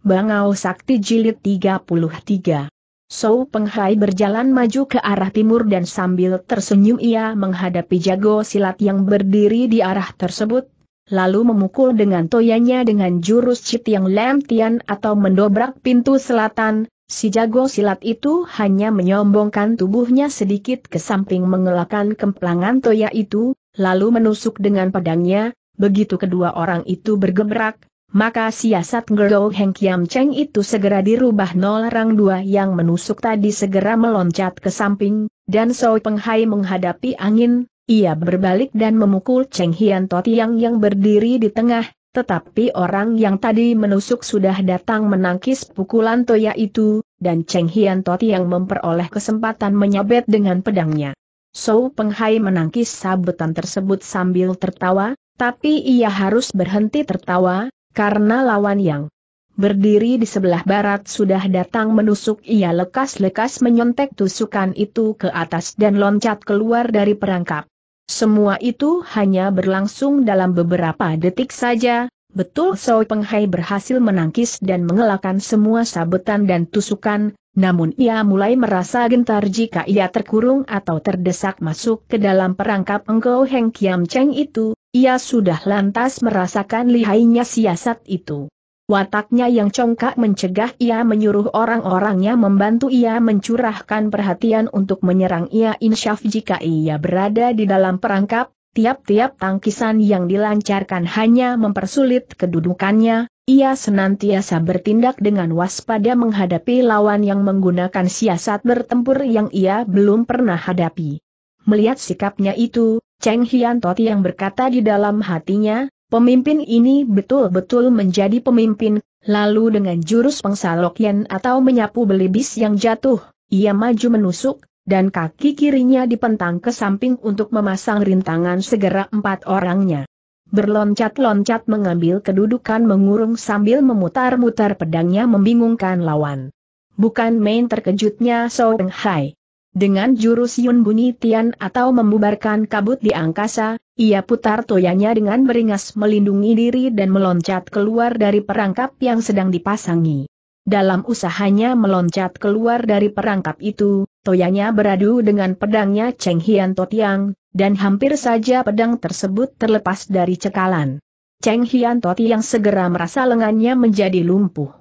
Bangau Sakti Jilid 33. Sou Penghai berjalan maju ke arah timur dan sambil tersenyum ia menghadapi jago silat yang berdiri di arah tersebut, lalu memukul dengan toyanya dengan jurus cit yang lemtian atau mendobrak pintu selatan, si jago silat itu hanya menyombongkan tubuhnya sedikit ke samping mengelakkan kemplangan toya itu, lalu menusuk dengan pedangnya, begitu kedua orang itu bergebrak, maka siasat Ngero Heng Kiam Cheng itu segera dirubah nol rang dua yang menusuk tadi segera meloncat ke samping, dan So Peng Hai menghadapi angin, ia berbalik dan memukul Cheng Hian Tiang yang berdiri di tengah, tetapi orang yang tadi menusuk sudah datang menangkis pukulan Toya itu, dan Cheng Hian yang memperoleh kesempatan menyabet dengan pedangnya. So Peng Hai menangkis sabetan tersebut sambil tertawa, tapi ia harus berhenti tertawa, karena lawan yang berdiri di sebelah barat sudah datang menusuk ia lekas-lekas menyontek tusukan itu ke atas dan loncat keluar dari perangkap. Semua itu hanya berlangsung dalam beberapa detik saja, betul Soi Penghai berhasil menangkis dan mengelakkan semua sabetan dan tusukan, namun ia mulai merasa gentar jika ia terkurung atau terdesak masuk ke dalam perangkap engkau Heng Kiam Cheng itu, ia sudah lantas merasakan lihainya siasat itu. Wataknya yang congkak mencegah ia menyuruh orang-orangnya membantu ia mencurahkan perhatian untuk menyerang ia insyaf jika ia berada di dalam perangkap, tiap-tiap tangkisan yang dilancarkan hanya mempersulit kedudukannya, ia senantiasa bertindak dengan waspada menghadapi lawan yang menggunakan siasat bertempur yang ia belum pernah hadapi. Melihat sikapnya itu, Cheng Hian Toti yang berkata di dalam hatinya, pemimpin ini betul-betul menjadi pemimpin, lalu dengan jurus pengsalokian atau menyapu belibis yang jatuh, ia maju menusuk, dan kaki kirinya dipentang ke samping untuk memasang rintangan segera empat orangnya. Berloncat-loncat mengambil kedudukan mengurung sambil memutar-mutar pedangnya membingungkan lawan. Bukan main terkejutnya Song Hai. Dengan jurus Yun Buni Tian atau membubarkan kabut di angkasa, ia putar toyanya dengan beringas melindungi diri dan meloncat keluar dari perangkap yang sedang dipasangi. Dalam usahanya meloncat keluar dari perangkap itu, toyanya beradu dengan pedangnya Cheng Hian Totiang, dan hampir saja pedang tersebut terlepas dari cekalan. Cheng Hian Totiang segera merasa lengannya menjadi lumpuh.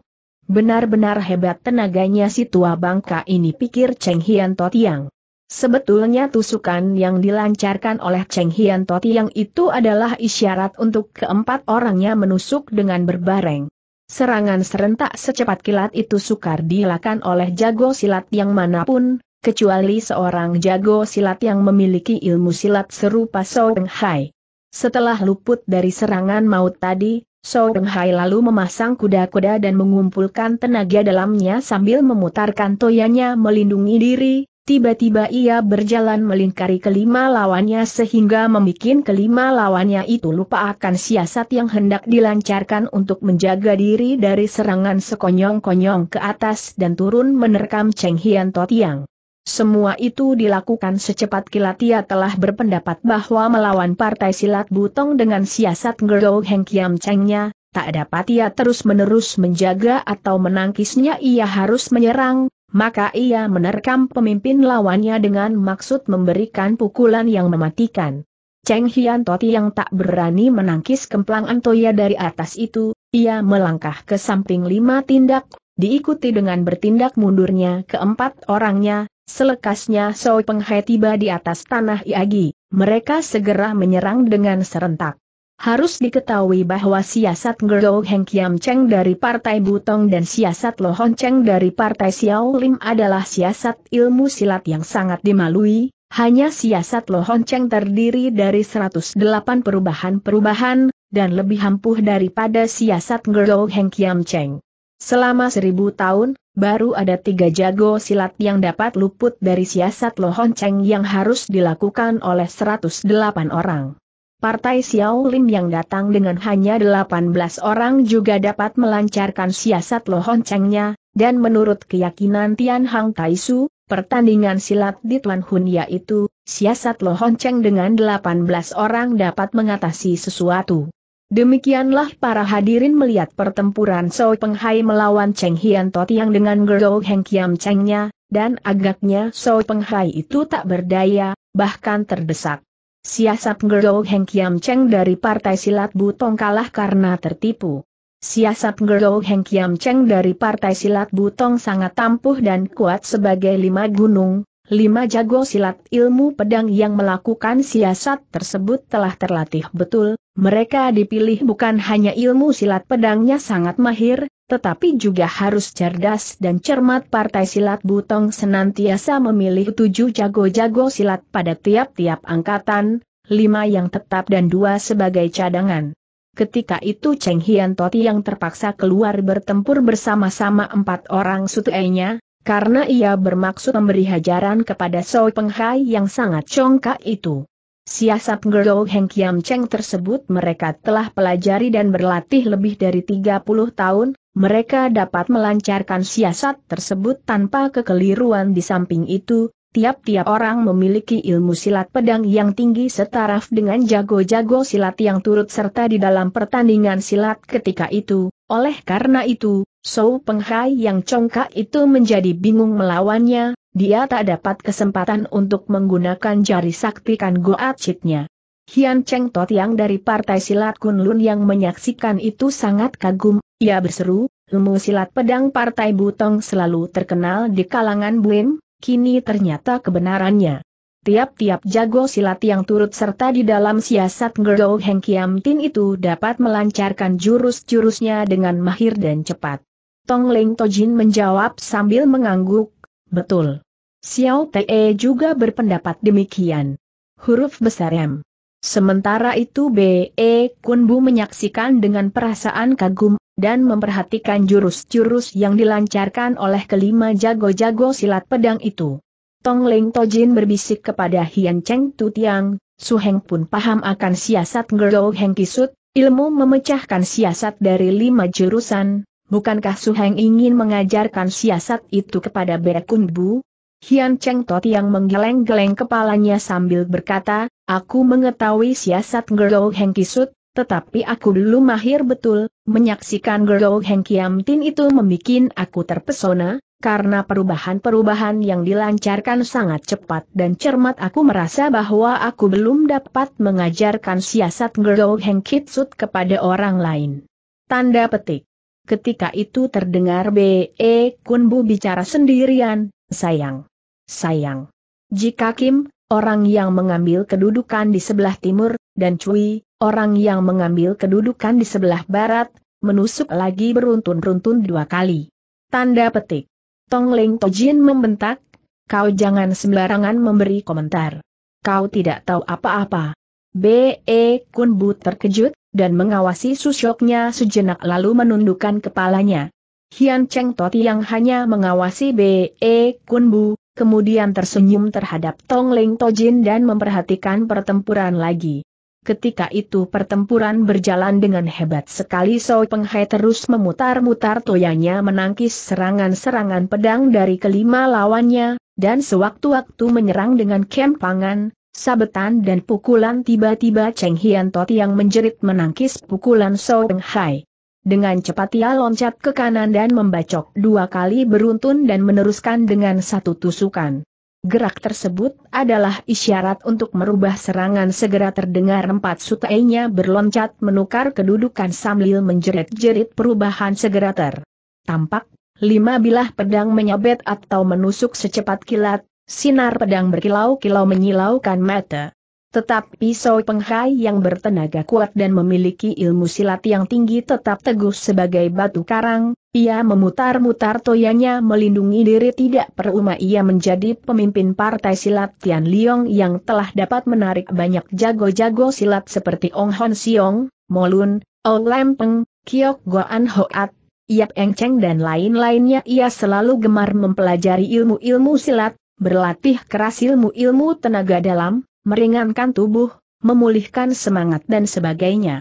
Benar-benar hebat tenaganya si tua bangka ini pikir Cheng Hian Totiang. Sebetulnya tusukan yang dilancarkan oleh Cheng Hian Totiang itu adalah isyarat untuk keempat orangnya menusuk dengan berbareng. Serangan serentak secepat kilat itu sukar dilakukan oleh jago silat yang manapun, kecuali seorang jago silat yang memiliki ilmu silat serupa Song Hai. Setelah luput dari serangan maut tadi, So Hai lalu memasang kuda-kuda dan mengumpulkan tenaga dalamnya sambil memutarkan toyanya melindungi diri, tiba-tiba ia berjalan melingkari kelima lawannya sehingga membuat kelima lawannya itu lupa akan siasat yang hendak dilancarkan untuk menjaga diri dari serangan sekonyong-konyong ke atas dan turun menerkam Cheng Hian Totiang. Semua itu dilakukan secepat kilat ia telah berpendapat bahwa melawan partai silat butong dengan siasat Ngerou Heng Kiam Chengnya, tak dapat ia terus-menerus menjaga atau menangkisnya ia harus menyerang, maka ia menerkam pemimpin lawannya dengan maksud memberikan pukulan yang mematikan. Cheng Hian Toti yang tak berani menangkis kemplang Antoya dari atas itu, ia melangkah ke samping lima tindak, diikuti dengan bertindak mundurnya keempat orangnya, selekasnya Soi Penghai tiba di atas tanah Iagi, mereka segera menyerang dengan serentak. Harus diketahui bahwa siasat Gerou Heng Kiam Cheng dari Partai Butong dan siasat Lohon Cheng dari Partai Xiao Lim adalah siasat ilmu silat yang sangat dimalui, hanya siasat Lohon Cheng terdiri dari 108 perubahan-perubahan, dan lebih ampuh daripada siasat Gerou Heng Kiam Cheng. Selama seribu tahun, baru ada tiga jago silat yang dapat luput dari siasat lohonceng yang harus dilakukan oleh 108 orang. Partai Xiao Lim yang datang dengan hanya 18 orang juga dapat melancarkan siasat lohoncengnya. dan menurut keyakinan Tian Hang Taisu, pertandingan silat di Tuan Hun yaitu, siasat lohonceng dengan 18 orang dapat mengatasi sesuatu. Demikianlah para hadirin melihat pertempuran Soi Penghai melawan Cheng Hian Tot yang dengan Gerou Heng Kiam Chengnya, dan agaknya Soi Penghai itu tak berdaya, bahkan terdesak. Siasat Gerou Heng Kiam Cheng dari Partai Silat Butong kalah karena tertipu. Siasat Gerou Heng Kiam Cheng dari Partai Silat Butong sangat tampuh dan kuat sebagai lima gunung, Lima jago silat ilmu pedang yang melakukan siasat tersebut telah terlatih betul, mereka dipilih bukan hanya ilmu silat pedangnya sangat mahir, tetapi juga harus cerdas dan cermat partai silat butong senantiasa memilih tujuh jago-jago silat pada tiap-tiap angkatan, lima yang tetap dan dua sebagai cadangan. Ketika itu Cheng Hian Toti yang terpaksa keluar bertempur bersama-sama empat orang sutenya, karena ia bermaksud memberi hajaran kepada Soi Penghai yang sangat congkak itu. Siasat Ngerlo Heng Kiam Cheng tersebut mereka telah pelajari dan berlatih lebih dari 30 tahun, mereka dapat melancarkan siasat tersebut tanpa kekeliruan di samping itu, tiap-tiap orang memiliki ilmu silat pedang yang tinggi setaraf dengan jago-jago silat yang turut serta di dalam pertandingan silat ketika itu, oleh karena itu, Sou Penghai yang congkak itu menjadi bingung melawannya, dia tak dapat kesempatan untuk menggunakan jari sakti kan goacitnya. Hian Cheng Tot yang dari Partai Silat Kunlun yang menyaksikan itu sangat kagum, ia berseru, ilmu silat pedang Partai Butong selalu terkenal di kalangan Buin, kini ternyata kebenarannya. Tiap-tiap jago silat yang turut serta di dalam siasat Gerdo Heng Kiam Tin itu dapat melancarkan jurus-jurusnya dengan mahir dan cepat. Tong Leng Tojin menjawab sambil mengangguk, betul. Xiao Te juga berpendapat demikian. Huruf besar M. Sementara itu B.E. Kun Bu menyaksikan dengan perasaan kagum, dan memperhatikan jurus-jurus yang dilancarkan oleh kelima jago-jago silat pedang itu. Tong Leng Tojin berbisik kepada Hian Cheng Tu Tiang, Su Heng pun paham akan siasat Gerou Heng Kisut, ilmu memecahkan siasat dari lima jurusan, bukankah Su Heng ingin mengajarkan siasat itu kepada Bekun Bu? Hian Cheng Tu Tiang menggeleng-geleng kepalanya sambil berkata, aku mengetahui siasat Gerou Heng Kisut, tetapi aku dulu mahir betul, menyaksikan Gerou Heng Kiam Tin itu membuat aku terpesona, karena perubahan-perubahan yang dilancarkan sangat cepat dan cermat aku merasa bahwa aku belum dapat mengajarkan siasat Gerou Heng Kitsut kepada orang lain. Tanda petik. Ketika itu terdengar B.E. E Kunbu bicara sendirian, sayang. Sayang. Jika Kim, orang yang mengambil kedudukan di sebelah timur, dan Cui, orang yang mengambil kedudukan di sebelah barat, menusuk lagi beruntun beruntun dua kali. Tanda petik. Tong Ling Tojin membentak, kau jangan sembarangan memberi komentar. Kau tidak tahu apa-apa. B.E. Kun Bu terkejut, dan mengawasi susyoknya sejenak lalu menundukkan kepalanya. Hian Cheng Toti yang hanya mengawasi B.E. Kun Bu, kemudian tersenyum terhadap Tong Ling Tojin dan memperhatikan pertempuran lagi. Ketika itu pertempuran berjalan dengan hebat sekali So Penghai terus memutar-mutar toyanya menangkis serangan-serangan pedang dari kelima lawannya, dan sewaktu-waktu menyerang dengan kempangan, sabetan dan pukulan tiba-tiba Cheng Hian Tot yang menjerit menangkis pukulan So Penghai. Dengan cepat ia loncat ke kanan dan membacok dua kali beruntun dan meneruskan dengan satu tusukan. Gerak tersebut adalah isyarat untuk merubah serangan segera terdengar empat sutainya berloncat menukar kedudukan sambil menjerit-jerit perubahan segera ter. Tampak, lima bilah pedang menyabet atau menusuk secepat kilat, sinar pedang berkilau-kilau menyilaukan mata. Tetapi Soi Penghai yang bertenaga kuat dan memiliki ilmu silat yang tinggi tetap teguh sebagai batu karang, ia memutar-mutar toyanya melindungi diri tidak perlu ia menjadi pemimpin partai silat Tian Liong yang telah dapat menarik banyak jago-jago silat seperti Ong Hon Siong, Molun, O Lempeng, Peng, Kiok Goan Hoat, Yap Eng Cheng dan lain-lainnya ia selalu gemar mempelajari ilmu-ilmu silat, berlatih keras ilmu-ilmu tenaga dalam, meringankan tubuh, memulihkan semangat dan sebagainya.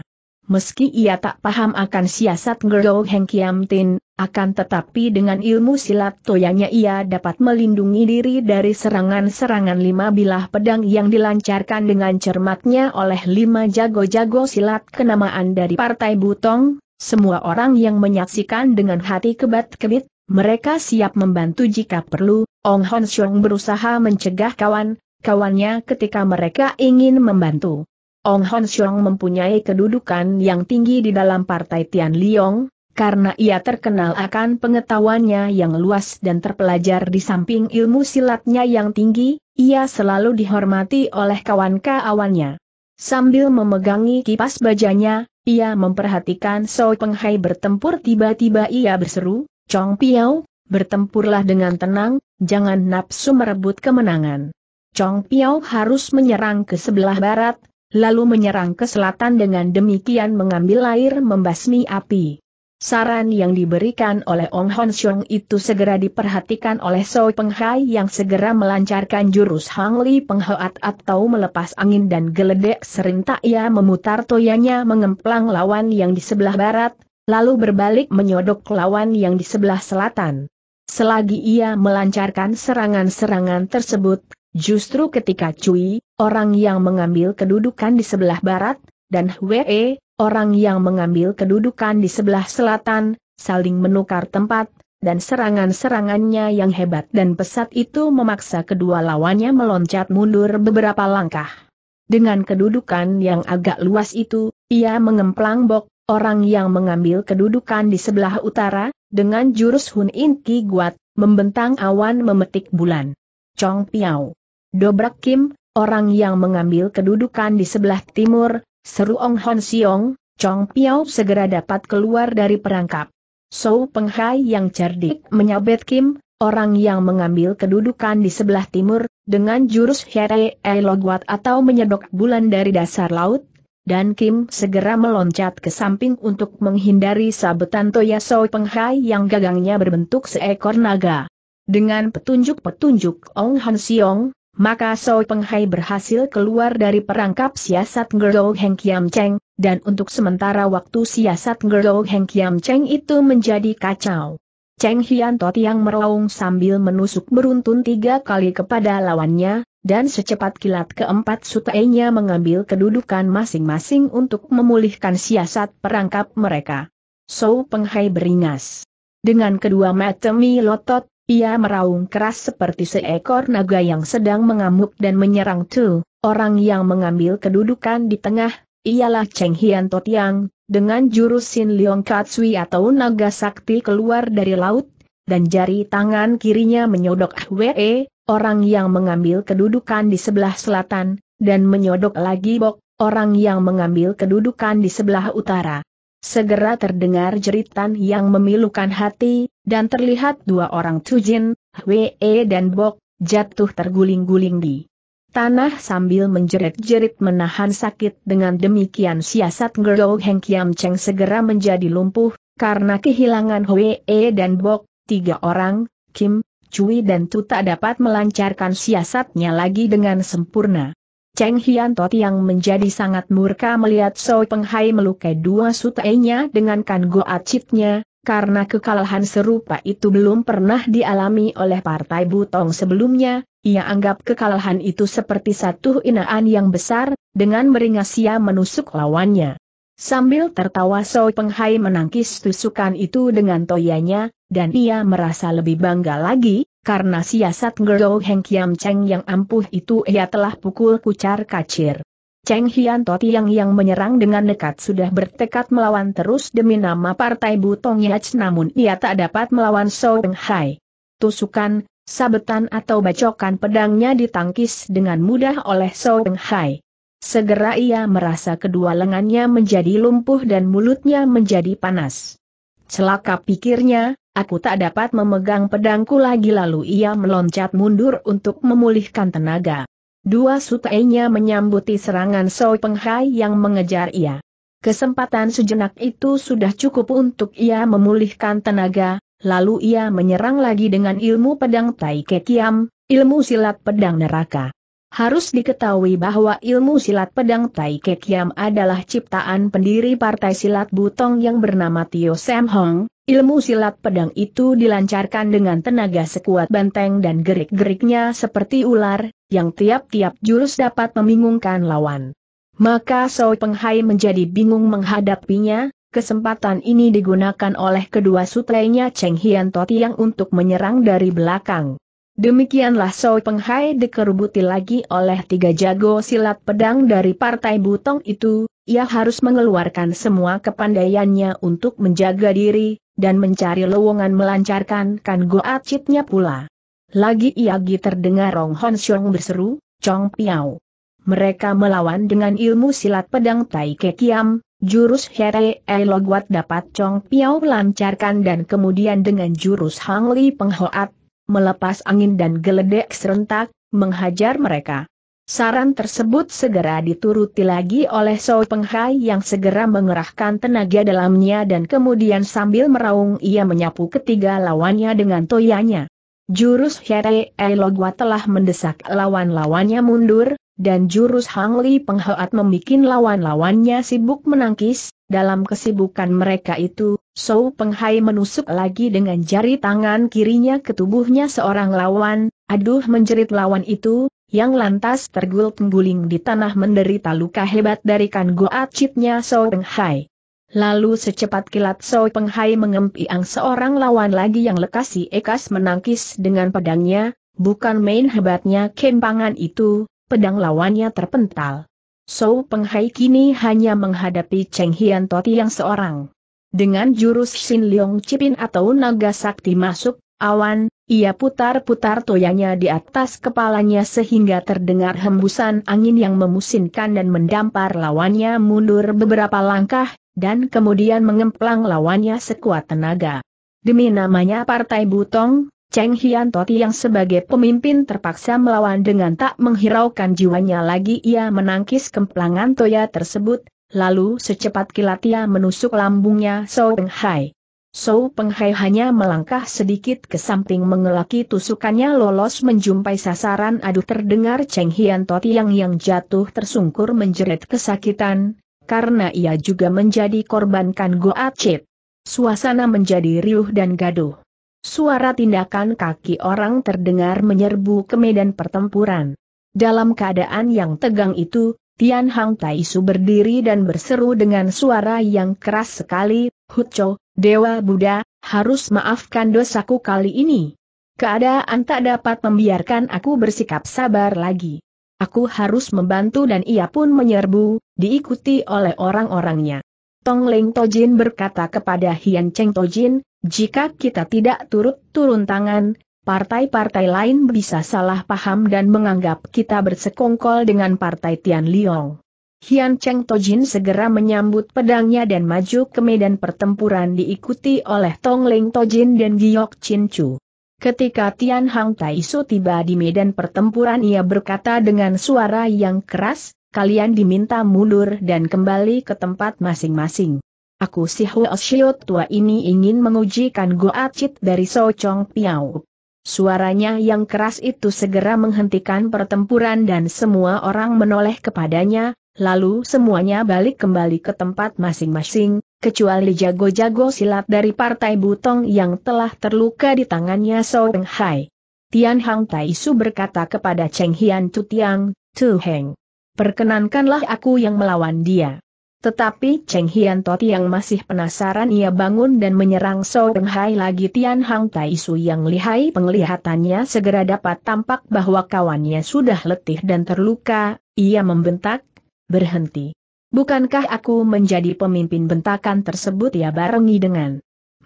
Meski ia tak paham akan siasat Ngerdo Heng Kiam Tin, akan tetapi dengan ilmu silat toyanya ia dapat melindungi diri dari serangan-serangan lima bilah pedang yang dilancarkan dengan cermatnya oleh lima jago-jago silat kenamaan dari Partai Butong, semua orang yang menyaksikan dengan hati kebat-kebit, mereka siap membantu jika perlu, Ong Hon Xiong berusaha mencegah kawan, kawannya ketika mereka ingin membantu. Ong Hon Xiong mempunyai kedudukan yang tinggi di dalam partai Tian Liong, karena ia terkenal akan pengetahuannya yang luas dan terpelajar di samping ilmu silatnya yang tinggi, ia selalu dihormati oleh kawan-kawannya. Sambil memegangi kipas bajanya, ia memperhatikan So Peng Hai bertempur tiba-tiba ia berseru, Chong Piao, bertempurlah dengan tenang, jangan nafsu merebut kemenangan. Chong Piao harus menyerang ke sebelah barat, lalu menyerang ke selatan dengan demikian mengambil air membasmi api. Saran yang diberikan oleh Ong Hon Xiong itu segera diperhatikan oleh So Peng Hai yang segera melancarkan jurus Hang Li Peng Hoat atau melepas angin dan geledek serintak ia memutar toyanya mengemplang lawan yang di sebelah barat, lalu berbalik menyodok lawan yang di sebelah selatan. Selagi ia melancarkan serangan-serangan tersebut, Justru ketika Cui, orang yang mengambil kedudukan di sebelah barat, dan Hwee, orang yang mengambil kedudukan di sebelah selatan, saling menukar tempat, dan serangan-serangannya yang hebat dan pesat itu memaksa kedua lawannya meloncat mundur beberapa langkah. Dengan kedudukan yang agak luas itu, ia mengemplang Bok, orang yang mengambil kedudukan di sebelah utara, dengan jurus Hun In Ki Guat, membentang awan memetik bulan. Chong Piao. Dobrak Kim, orang yang mengambil kedudukan di sebelah timur, seru Ong Hon Siong, Chong Piao segera dapat keluar dari perangkap. Peng-hai yang cerdik menyabet Kim, orang yang mengambil kedudukan di sebelah timur, dengan jurus Here Elogwat atau menyedok bulan dari dasar laut, dan Kim segera meloncat ke samping untuk menghindari sabetan Toya Peng-hai yang gagangnya berbentuk seekor naga. Dengan petunjuk-petunjuk Ong Han Siong, maka So Penghai berhasil keluar dari perangkap siasat Gerou Heng Kiam Cheng, dan untuk sementara waktu siasat Gerou Heng Kiam Cheng itu menjadi kacau. Cheng Hian Tot yang meraung sambil menusuk beruntun tiga kali kepada lawannya, dan secepat kilat keempat sutainya mengambil kedudukan masing-masing untuk memulihkan siasat perangkap mereka. So Penghai beringas. Dengan kedua mata mi lotot, ia meraung keras seperti seekor naga yang sedang mengamuk dan menyerang Tu, orang yang mengambil kedudukan di tengah, ialah Cheng Hian Tot Yang, dengan jurus Sin Leong Katsui atau naga sakti keluar dari laut, dan jari tangan kirinya menyodok Hwee, ah orang yang mengambil kedudukan di sebelah selatan, dan menyodok lagi Bok, orang yang mengambil kedudukan di sebelah utara. Segera terdengar jeritan yang memilukan hati, dan terlihat dua orang Tujin, Hwee dan Bok, jatuh terguling-guling di tanah sambil menjerit-jerit menahan sakit dengan demikian siasat Ngero Heng Kiam Cheng segera menjadi lumpuh, karena kehilangan Hwee dan Bok, tiga orang, Kim, Cui dan Tu tak dapat melancarkan siasatnya lagi dengan sempurna. Cheng Hian Tot yang menjadi sangat murka melihat Soi Penghai melukai dua sutainya dengan kan acitnya karena kekalahan serupa itu belum pernah dialami oleh Partai Butong sebelumnya, ia anggap kekalahan itu seperti satu inaan yang besar, dengan meringas ia menusuk lawannya. Sambil tertawa So Penghai menangkis tusukan itu dengan toyanya, dan ia merasa lebih bangga lagi, karena siasat Ngero Heng Kiam Cheng yang ampuh itu ia telah pukul kucar kacir. Cheng Hian Toti yang yang menyerang dengan nekat sudah bertekad melawan terus demi nama partai Butong Yach namun ia tak dapat melawan So Peng Hai. Tusukan, sabetan atau bacokan pedangnya ditangkis dengan mudah oleh So Peng Hai. Segera ia merasa kedua lengannya menjadi lumpuh dan mulutnya menjadi panas. Celaka pikirnya, aku tak dapat memegang pedangku lagi lalu ia meloncat mundur untuk memulihkan tenaga. Dua sutainya menyambuti serangan Soi Penghai yang mengejar ia. Kesempatan sejenak itu sudah cukup untuk ia memulihkan tenaga, lalu ia menyerang lagi dengan ilmu pedang Tai Kekiam, ilmu silat pedang neraka. Harus diketahui bahwa ilmu silat pedang Tai Kek Yam adalah ciptaan pendiri partai silat Butong yang bernama Tio Sam Hong. Ilmu silat pedang itu dilancarkan dengan tenaga sekuat banteng dan gerik-geriknya seperti ular, yang tiap-tiap jurus dapat membingungkan lawan. Maka Soi Penghai menjadi bingung menghadapinya, kesempatan ini digunakan oleh kedua sutrenya Cheng Hian Totiang untuk menyerang dari belakang. Demikianlah Soi Penghai dikerubuti lagi oleh tiga jago silat pedang dari partai Butong itu, ia harus mengeluarkan semua kepandaiannya untuk menjaga diri, dan mencari lowongan melancarkan kan goacitnya pula. Lagi Iagi terdengar Rong Hon Xiong berseru, Chong Piao. Mereka melawan dengan ilmu silat pedang Tai Ke Kiam, jurus Here Eloguat dapat Chong Piao lancarkan dan kemudian dengan jurus Hang Li Peng Hoat melepas angin dan geledek serentak, menghajar mereka. Saran tersebut segera dituruti lagi oleh Sao Penghai yang segera mengerahkan tenaga dalamnya dan kemudian sambil meraung ia menyapu ketiga lawannya dengan toyanya. Jurus Here Elogwa telah mendesak lawan-lawannya mundur, dan jurus Hangli Li Penghoat membuat lawan-lawannya sibuk menangkis, dalam kesibukan mereka itu, Sou Penghai menusuk lagi dengan jari tangan kirinya ke tubuhnya seorang lawan, aduh menjerit lawan itu, yang lantas tergulung guling di tanah menderita luka hebat dari kan goacitnya Sou Penghai. Lalu secepat kilat Sou Penghai mengempiang seorang lawan lagi yang lekasi ekas menangkis dengan pedangnya, bukan main hebatnya kempangan itu, pedang lawannya terpental. Sou Penghai kini hanya menghadapi Cheng Hian Toti yang seorang. Dengan jurus Xin Leong Cipin atau naga sakti masuk, awan, ia putar-putar toyanya di atas kepalanya sehingga terdengar hembusan angin yang memusinkan dan mendampar lawannya mundur beberapa langkah, dan kemudian mengemplang lawannya sekuat tenaga. Demi namanya Partai Butong, Cheng Hian Toti yang sebagai pemimpin terpaksa melawan dengan tak menghiraukan jiwanya lagi ia menangkis kemplangan toya tersebut, Lalu secepat kilat ia menusuk lambungnya Sou Peng Hai. Sou Peng hanya melangkah sedikit ke samping mengelaki tusukannya lolos menjumpai sasaran aduh terdengar Cheng Hian Tot yang yang jatuh tersungkur menjerit kesakitan, karena ia juga menjadi korban Kan Chit. Suasana menjadi riuh dan gaduh. Suara tindakan kaki orang terdengar menyerbu ke medan pertempuran. Dalam keadaan yang tegang itu, Tian Hang Taisu berdiri dan berseru dengan suara yang keras sekali, Hucho, Dewa Buddha, harus maafkan dosaku kali ini. Keadaan tak dapat membiarkan aku bersikap sabar lagi. Aku harus membantu dan ia pun menyerbu, diikuti oleh orang-orangnya. Tong Leng Tojin berkata kepada Hian Cheng Tojin, jika kita tidak turut turun tangan, partai-partai lain bisa salah paham dan menganggap kita bersekongkol dengan partai Tian Liong. Hian Cheng Tojin segera menyambut pedangnya dan maju ke medan pertempuran diikuti oleh Tong Ling Tojin dan Giok Chin Chu. Ketika Tian Hang Su tiba di medan pertempuran ia berkata dengan suara yang keras, kalian diminta mundur dan kembali ke tempat masing-masing. Aku si Huo Xiu tua ini ingin mengujikan Kan Goa Chit dari So Chong Piao. Suaranya yang keras itu segera menghentikan pertempuran dan semua orang menoleh kepadanya, lalu semuanya balik kembali ke tempat masing-masing, kecuali jago-jago silat dari partai Butong yang telah terluka di tangannya Soeng Hai. Tian Hang Tai Su berkata kepada Cheng Hian Tu Tiang, Tu Heng. Perkenankanlah aku yang melawan dia. Tetapi Cheng Hian Toti yang masih penasaran ia bangun dan menyerang Soeng Hai lagi Tian Hang Tai Su yang lihai penglihatannya segera dapat tampak bahwa kawannya sudah letih dan terluka, ia membentak, berhenti. Bukankah aku menjadi pemimpin bentakan tersebut ya barengi dengan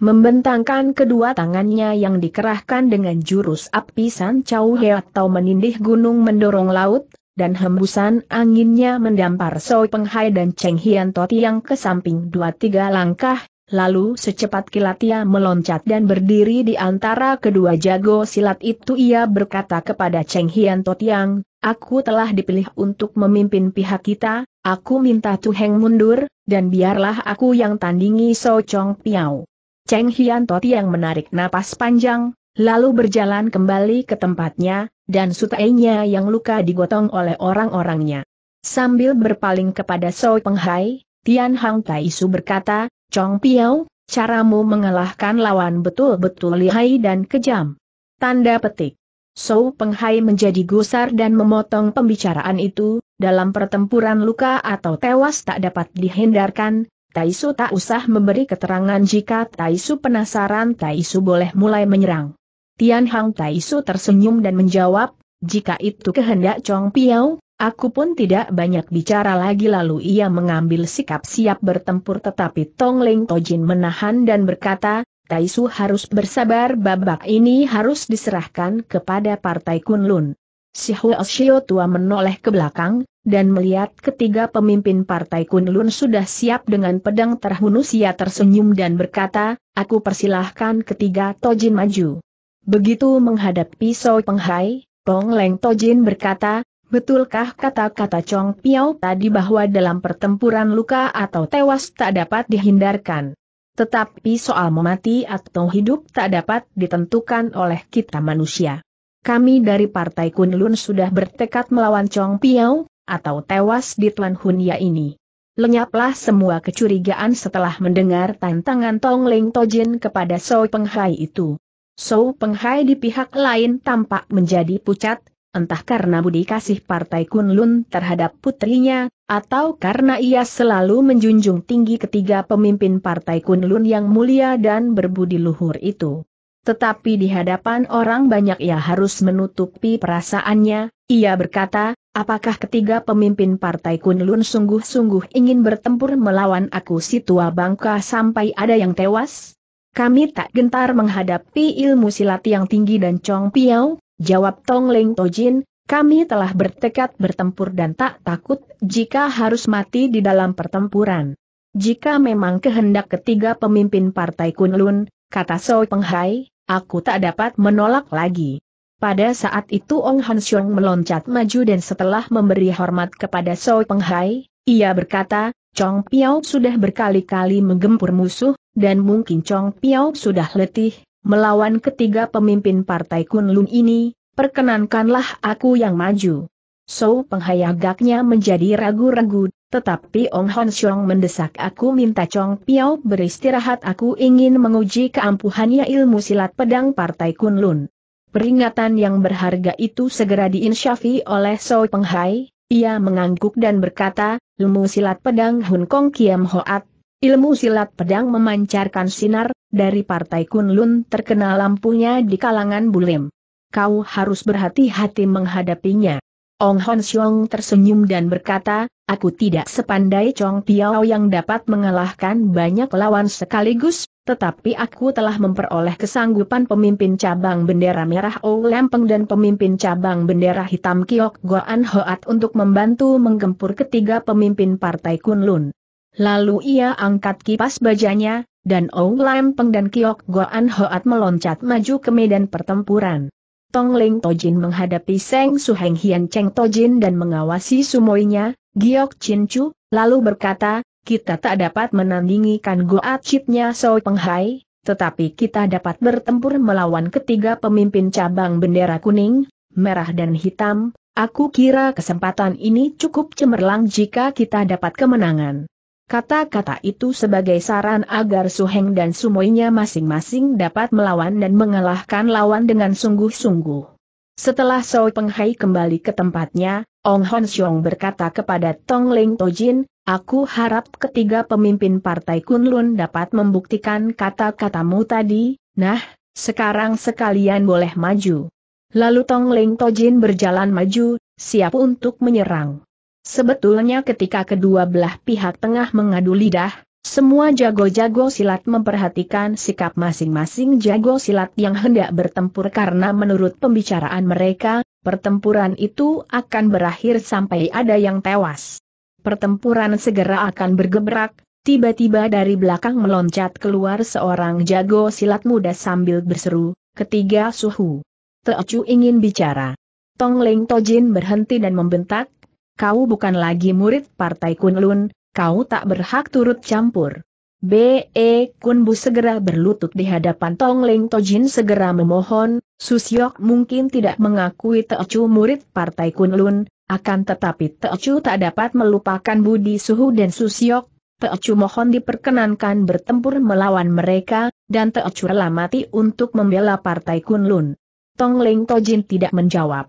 membentangkan kedua tangannya yang dikerahkan dengan jurus api San Chau He atau menindih gunung mendorong laut, dan hembusan anginnya mendampar Soi Penghai dan Cheng Hian Toti yang ke samping dua tiga langkah, lalu secepat kilat ia meloncat dan berdiri di antara kedua jago silat itu ia berkata kepada Cheng Hian Toti yang, aku telah dipilih untuk memimpin pihak kita, aku minta Tu Heng mundur, dan biarlah aku yang tandingi So Chong Piao. Cheng Hian Toti yang menarik napas panjang, lalu berjalan kembali ke tempatnya, dan sutainya yang luka digotong oleh orang-orangnya. Sambil berpaling kepada Soi Penghai, Tian Hang Taisu berkata, Chong Piao, caramu mengalahkan lawan betul-betul lihai dan kejam. Tanda petik. So Penghai menjadi gusar dan memotong pembicaraan itu, dalam pertempuran luka atau tewas tak dapat dihindarkan, Taisu tak usah memberi keterangan jika Taisu penasaran Taisu boleh mulai menyerang. Tian Hang Taisu tersenyum dan menjawab, jika itu kehendak Chong Piao, aku pun tidak banyak bicara lagi lalu ia mengambil sikap siap bertempur tetapi Tong Leng Tojin menahan dan berkata, Taisu harus bersabar babak ini harus diserahkan kepada Partai Kunlun. Si Huo Shio Tua menoleh ke belakang, dan melihat ketiga pemimpin Partai Kunlun sudah siap dengan pedang terhunus ia tersenyum dan berkata, aku persilahkan ketiga Tojin maju. Begitu menghadapi Soi Penghai, Tong Leng Tojin berkata, betulkah kata-kata Chong Piao tadi bahwa dalam pertempuran luka atau tewas tak dapat dihindarkan? Tetapi soal memati atau hidup tak dapat ditentukan oleh kita manusia. Kami dari Partai Kunlun sudah bertekad melawan Chong Piao, atau tewas di Tuan Hunya ini. Lenyaplah semua kecurigaan setelah mendengar tantangan Tong Leng Tojin kepada Soi Penghai itu. Sou Penghai di pihak lain tampak menjadi pucat, entah karena budi kasih Partai Kunlun terhadap putrinya, atau karena ia selalu menjunjung tinggi ketiga pemimpin Partai Kunlun yang mulia dan berbudi luhur itu. Tetapi di hadapan orang banyak ia harus menutupi perasaannya, ia berkata, apakah ketiga pemimpin Partai Kunlun sungguh-sungguh ingin bertempur melawan aku si tua bangka sampai ada yang tewas? Kami tak gentar menghadapi ilmu silat yang tinggi dan Chong Piao, jawab Tong Leng Tojin, kami telah bertekad bertempur dan tak takut jika harus mati di dalam pertempuran. Jika memang kehendak ketiga pemimpin Partai Kunlun, kata Soi Penghai, aku tak dapat menolak lagi. Pada saat itu Ong Han Xiong meloncat maju dan setelah memberi hormat kepada Soi Penghai, ia berkata, Chong Piao sudah berkali-kali menggempur musuh, dan mungkin Chong Piao sudah letih, melawan ketiga pemimpin partai Kunlun ini, perkenankanlah aku yang maju. So penghayagaknya menjadi ragu-ragu, tetapi Ong Hon Xiong mendesak aku minta Chong Piao beristirahat aku ingin menguji keampuhannya ilmu silat pedang partai Kunlun. Peringatan yang berharga itu segera diinsyafi oleh So Penghai, ia mengangguk dan berkata, ilmu silat pedang Hun Kong Kiam Hoat, ilmu silat pedang memancarkan sinar, dari partai Kunlun terkenal lampunya di kalangan bulim. Kau harus berhati-hati menghadapinya. Ong Hon Xiong tersenyum dan berkata, aku tidak sepandai Chong Piao yang dapat mengalahkan banyak lawan sekaligus, tetapi aku telah memperoleh kesanggupan pemimpin cabang bendera merah O Lempeng dan pemimpin cabang bendera hitam Kiok Goan Hoat untuk membantu menggempur ketiga pemimpin partai Kunlun. Lalu ia angkat kipas bajanya, dan O Lempeng dan Kiok Goan Hoat meloncat maju ke medan pertempuran. Tong Leng Tojin menghadapi Seng Heng Hian Cheng Tojin dan mengawasi sumoinya, Giok Chin Chu, lalu berkata, kita tak dapat menandingi kan goat chipnya Soi Penghai, tetapi kita dapat bertempur melawan ketiga pemimpin cabang bendera kuning, merah dan hitam, aku kira kesempatan ini cukup cemerlang jika kita dapat kemenangan. Kata-kata itu sebagai saran agar Suheng dan Sumoinya masing-masing dapat melawan dan mengalahkan lawan dengan sungguh-sungguh. Setelah Soi Penghai kembali ke tempatnya, Ong Hon Xiong berkata kepada Tong Leng Tojin, Aku harap ketiga pemimpin Partai Kunlun dapat membuktikan kata-katamu tadi, nah, sekarang sekalian boleh maju. Lalu Tong Leng Tojin berjalan maju, siap untuk menyerang. Sebetulnya ketika kedua belah pihak tengah mengadu lidah, semua jago-jago silat memperhatikan sikap masing-masing jago silat yang hendak bertempur karena menurut pembicaraan mereka, pertempuran itu akan berakhir sampai ada yang tewas. Pertempuran segera akan bergebrak, tiba-tiba dari belakang meloncat keluar seorang jago silat muda sambil berseru, ketiga suhu. Teocu ingin bicara. Tong Leng Tojin berhenti dan membentak, kau bukan lagi murid Partai Kunlun, kau tak berhak turut campur. B.E. Kunbu segera berlutut di hadapan Tong Ling Tojin segera memohon, Susyok mungkin tidak mengakui Teocu murid Partai Kunlun, akan tetapi Teocu tak dapat melupakan Budi Suhu dan Susyok, Teocu mohon diperkenankan bertempur melawan mereka, dan Teocu rela mati untuk membela Partai Kunlun. Tong Ling Tojin tidak menjawab.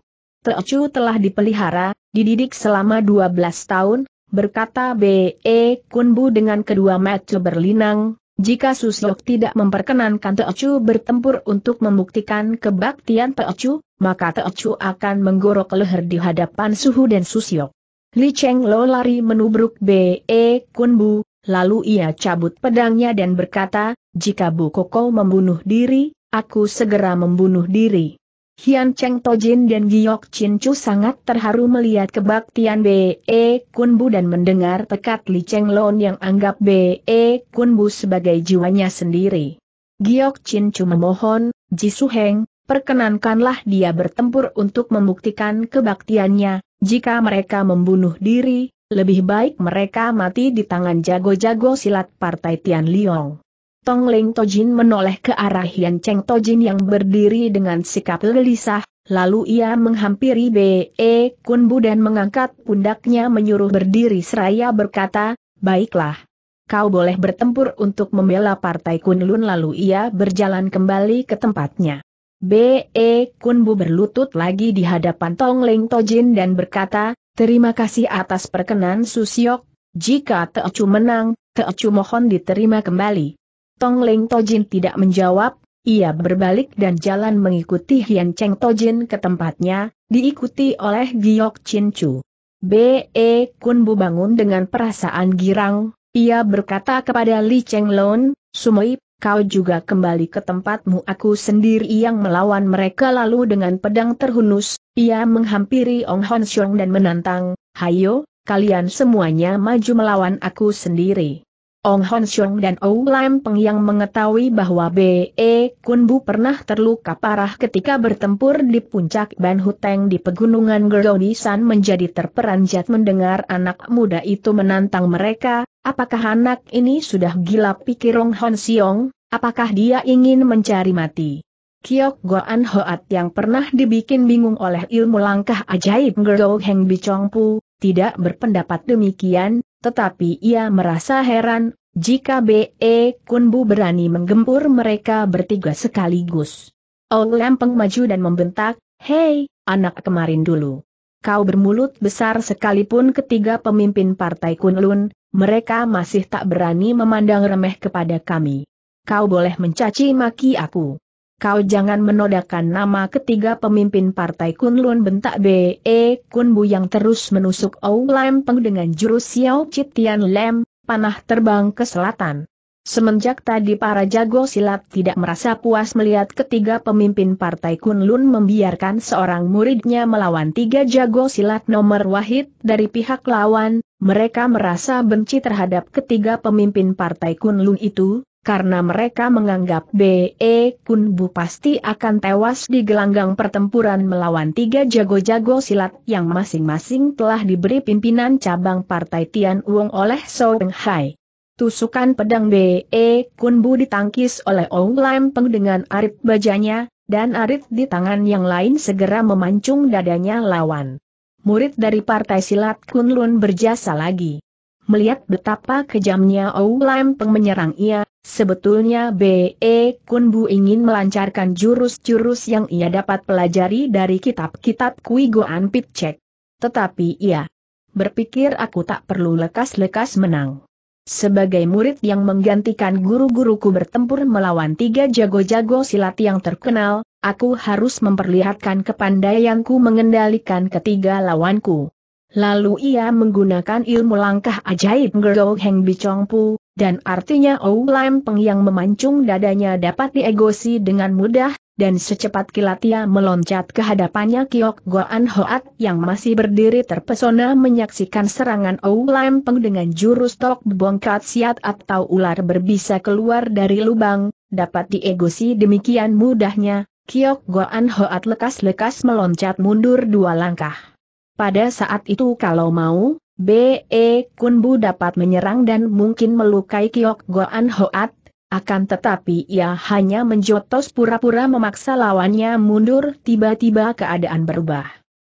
Teocu telah dipelihara, Dididik selama 12 tahun, berkata B.E. Kunbu dengan kedua mata berlinang, jika Susyok tidak memperkenankan Teochu bertempur untuk membuktikan kebaktian Teochu, maka Teochu akan menggorok leher di hadapan Suhu dan Susyok. Li Cheng Lo lari menubruk B.E. Kunbu, lalu ia cabut pedangnya dan berkata, jika Bu Koko membunuh diri, aku segera membunuh diri. Hian Cheng Tojin dan Giok Chin Chu sangat terharu melihat kebaktian B.E. E Kun Bu dan mendengar tekat Li Cheng Lon yang anggap B.E. E Kun Bu sebagai jiwanya sendiri. Giok Chin Chu memohon, Ji Su Heng, perkenankanlah dia bertempur untuk membuktikan kebaktiannya, jika mereka membunuh diri, lebih baik mereka mati di tangan jago-jago silat Partai Tian Liong. Tong Leng Tojin menoleh ke arah Hian Cheng Tojin yang berdiri dengan sikap gelisah, lalu ia menghampiri B.E. Kun Bu dan mengangkat pundaknya menyuruh berdiri seraya berkata, Baiklah. Kau boleh bertempur untuk membela partai Kun Lun. lalu ia berjalan kembali ke tempatnya. B.E. Kun Bu berlutut lagi di hadapan Tong Leng Tojin dan berkata, Terima kasih atas perkenan Susiok, jika Teocu menang, Teocu mohon diterima kembali. Tong Leng Tojin tidak menjawab, ia berbalik dan jalan mengikuti Hian Cheng Tojin ke tempatnya, diikuti oleh Giok Chin Chu. B.E. Kun Bu bangun dengan perasaan girang, ia berkata kepada Li Cheng Lon, Sumoi, kau juga kembali ke tempatmu aku sendiri yang melawan mereka lalu dengan pedang terhunus, ia menghampiri Ong Hon Xiong dan menantang, Hayo, kalian semuanya maju melawan aku sendiri. Ong Hon Xiong dan Ou Lam Peng yang mengetahui bahwa B.E. E Kun Bu pernah terluka parah ketika bertempur di puncak Ban Huteng di pegunungan Gerodisan menjadi terperanjat mendengar anak muda itu menantang mereka, apakah anak ini sudah gila pikir Ong Hon Xiong, apakah dia ingin mencari mati. Kiok Goan Hoat yang pernah dibikin bingung oleh ilmu langkah ajaib Gerdo Heng Pu, tidak berpendapat demikian, tetapi ia merasa heran, jika B.E. Kunbu berani menggempur mereka bertiga sekaligus. Ong Lempeng maju dan membentak, Hei, anak kemarin dulu. Kau bermulut besar sekalipun ketiga pemimpin partai Kunlun, mereka masih tak berani memandang remeh kepada kami. Kau boleh mencaci maki aku kau jangan menodakan nama ketiga pemimpin partai Kunlun bentak B.E. Kunbu yang terus menusuk Ou Lam Peng dengan jurus Xiao Chitian Lem, panah terbang ke selatan. Semenjak tadi para jago silat tidak merasa puas melihat ketiga pemimpin partai Kunlun membiarkan seorang muridnya melawan tiga jago silat nomor wahid dari pihak lawan, mereka merasa benci terhadap ketiga pemimpin partai Kunlun itu, karena mereka menganggap B.E. Kun Bu pasti akan tewas di gelanggang pertempuran melawan tiga jago-jago silat yang masing-masing telah diberi pimpinan cabang partai Tian Wong oleh So Peng Hai. Tusukan pedang B.E. Kun Bu ditangkis oleh Ong Lam Peng dengan arit bajanya, dan arit di tangan yang lain segera memancung dadanya lawan. Murid dari partai silat Kunlun berjasa lagi. Melihat betapa kejamnya Ou Lam Peng menyerang ia, Sebetulnya B.E. Kunbu ingin melancarkan jurus-jurus yang ia dapat pelajari dari kitab-kitab Kui Goan Pitcek. Tetapi ia berpikir aku tak perlu lekas-lekas menang. Sebagai murid yang menggantikan guru-guruku bertempur melawan tiga jago-jago silat yang terkenal, aku harus memperlihatkan kepandaianku mengendalikan ketiga lawanku. Lalu ia menggunakan ilmu langkah ajaib Ngerdo Heng Bicong Pu, dan artinya Ou Lam Peng yang memancung dadanya dapat diegosi dengan mudah, dan secepat kilat ia meloncat ke hadapannya Kiok Goan Hoat yang masih berdiri terpesona menyaksikan serangan Ou Lam Peng dengan jurus Tok Bongkat Siat atau ular berbisa keluar dari lubang, dapat diegosi demikian mudahnya, Kiok Goan Hoat lekas-lekas meloncat mundur dua langkah. Pada saat itu kalau mau, B.E. Kunbu dapat menyerang dan mungkin melukai Kiok Goan Hoat, akan tetapi ia hanya menjotos pura-pura memaksa lawannya mundur tiba-tiba keadaan berubah.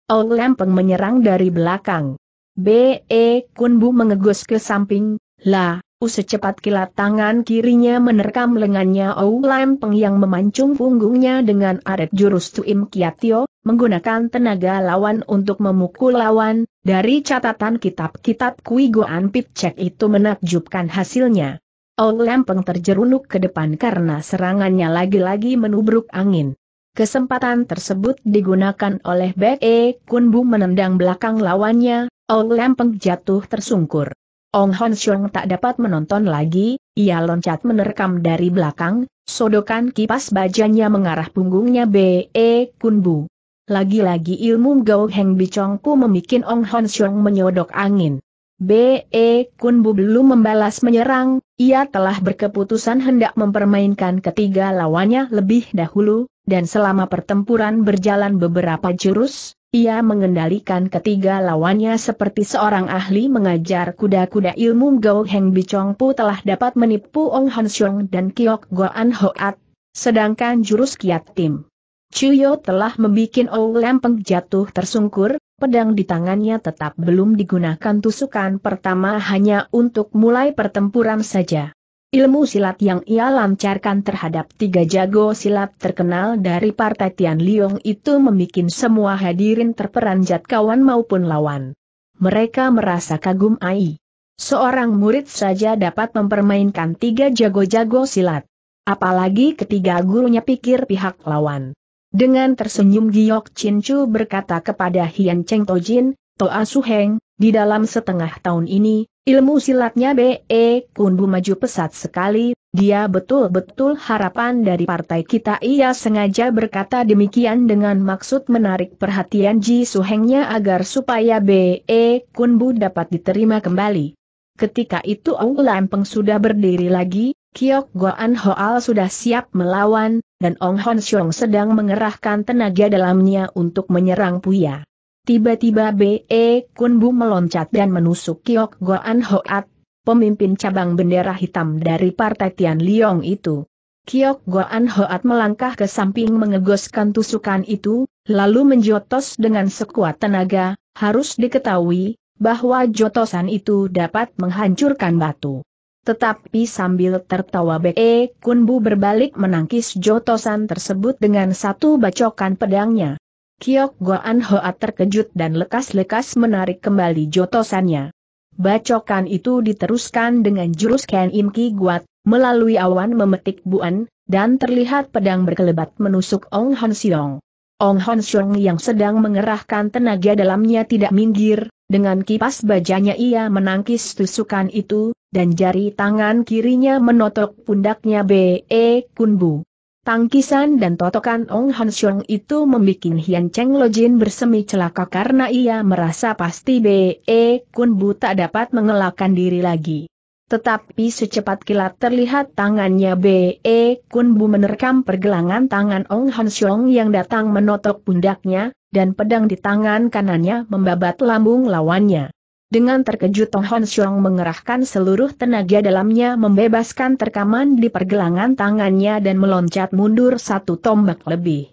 Ong Lempeng menyerang dari belakang. B.E. Kunbu mengegus ke samping, lah, Secepat kilat tangan kirinya menerkam lengannya Ou Lampeng yang memancung punggungnya dengan aret jurus Tuim Kiatio, menggunakan tenaga lawan untuk memukul lawan, dari catatan kitab-kitab Kui Goan Cek itu menakjubkan hasilnya. Ou Lampeng terjerunuk ke depan karena serangannya lagi-lagi menubruk angin. Kesempatan tersebut digunakan oleh Bek E Kun Bu menendang belakang lawannya, Ou Lampeng jatuh tersungkur. Ong Hon Xiong tak dapat menonton lagi, ia loncat menerkam dari belakang, sodokan kipas bajanya mengarah punggungnya B.E. Kunbu. Lagi-lagi ilmu Gao Heng Bicongku memikin Ong Hon Xiong menyodok angin. B.E. Kunbu belum membalas menyerang, ia telah berkeputusan hendak mempermainkan ketiga lawannya lebih dahulu, dan selama pertempuran berjalan beberapa jurus, ia mengendalikan ketiga lawannya seperti seorang ahli mengajar kuda-kuda ilmu Gao Heng Bichong Pu telah dapat menipu Ong Han Xiong dan Kiok Goan Hoat, sedangkan jurus kiat tim. Chuyo telah membuat Ou Lempeng jatuh tersungkur, pedang di tangannya tetap belum digunakan tusukan pertama hanya untuk mulai pertempuran saja. Ilmu silat yang ia lancarkan terhadap tiga jago silat terkenal dari Partai Tian Liong itu membuat semua hadirin terperanjat kawan maupun lawan. Mereka merasa kagum ai. Seorang murid saja dapat mempermainkan tiga jago-jago silat. Apalagi ketiga gurunya pikir pihak lawan. Dengan tersenyum Giok Chin Chu berkata kepada Hian Cheng Tojin, Toa Heng, di dalam setengah tahun ini, ilmu silatnya B.E. Kunbu maju pesat sekali, dia betul-betul harapan dari partai kita. Ia sengaja berkata demikian dengan maksud menarik perhatian Ji Suhengnya agar supaya B.E. Kunbu dapat diterima kembali. Ketika itu Ong Lampeng sudah berdiri lagi, Kiok Goan Hoal sudah siap melawan, dan Ong Hon Xiong sedang mengerahkan tenaga dalamnya untuk menyerang Puya. Tiba-tiba B.E. Kunbu meloncat dan menusuk Kiok Goan Hoat, pemimpin cabang bendera hitam dari Partai Tian Liong itu. Kiok Goan Hoat melangkah ke samping mengegoskan tusukan itu, lalu menjotos dengan sekuat tenaga, harus diketahui, bahwa jotosan itu dapat menghancurkan batu. Tetapi sambil tertawa B.E. Kunbu berbalik menangkis jotosan tersebut dengan satu bacokan pedangnya. Kiok Goan Hoa terkejut dan lekas-lekas menarik kembali jotosannya. Bacokan itu diteruskan dengan jurus Ken Im Ki Guat, melalui awan memetik buan, dan terlihat pedang berkelebat menusuk Ong Hon Siong. Ong Hon Siong yang sedang mengerahkan tenaga dalamnya tidak minggir, dengan kipas bajanya ia menangkis tusukan itu, dan jari tangan kirinya menotok pundaknya B.E. Bu. Tangkisan dan totokan Ong Han itu membuat Hian Cheng Lojin bersemi celaka karena ia merasa pasti B.E. Kun Bu tak dapat mengelakkan diri lagi. Tetapi secepat kilat terlihat tangannya B.E. Kun Bu menerkam pergelangan tangan Ong Han yang datang menotok pundaknya, dan pedang di tangan kanannya membabat lambung lawannya. Dengan terkejut Tong Hon Xiong mengerahkan seluruh tenaga dalamnya membebaskan terkaman di pergelangan tangannya dan meloncat mundur satu tombak lebih.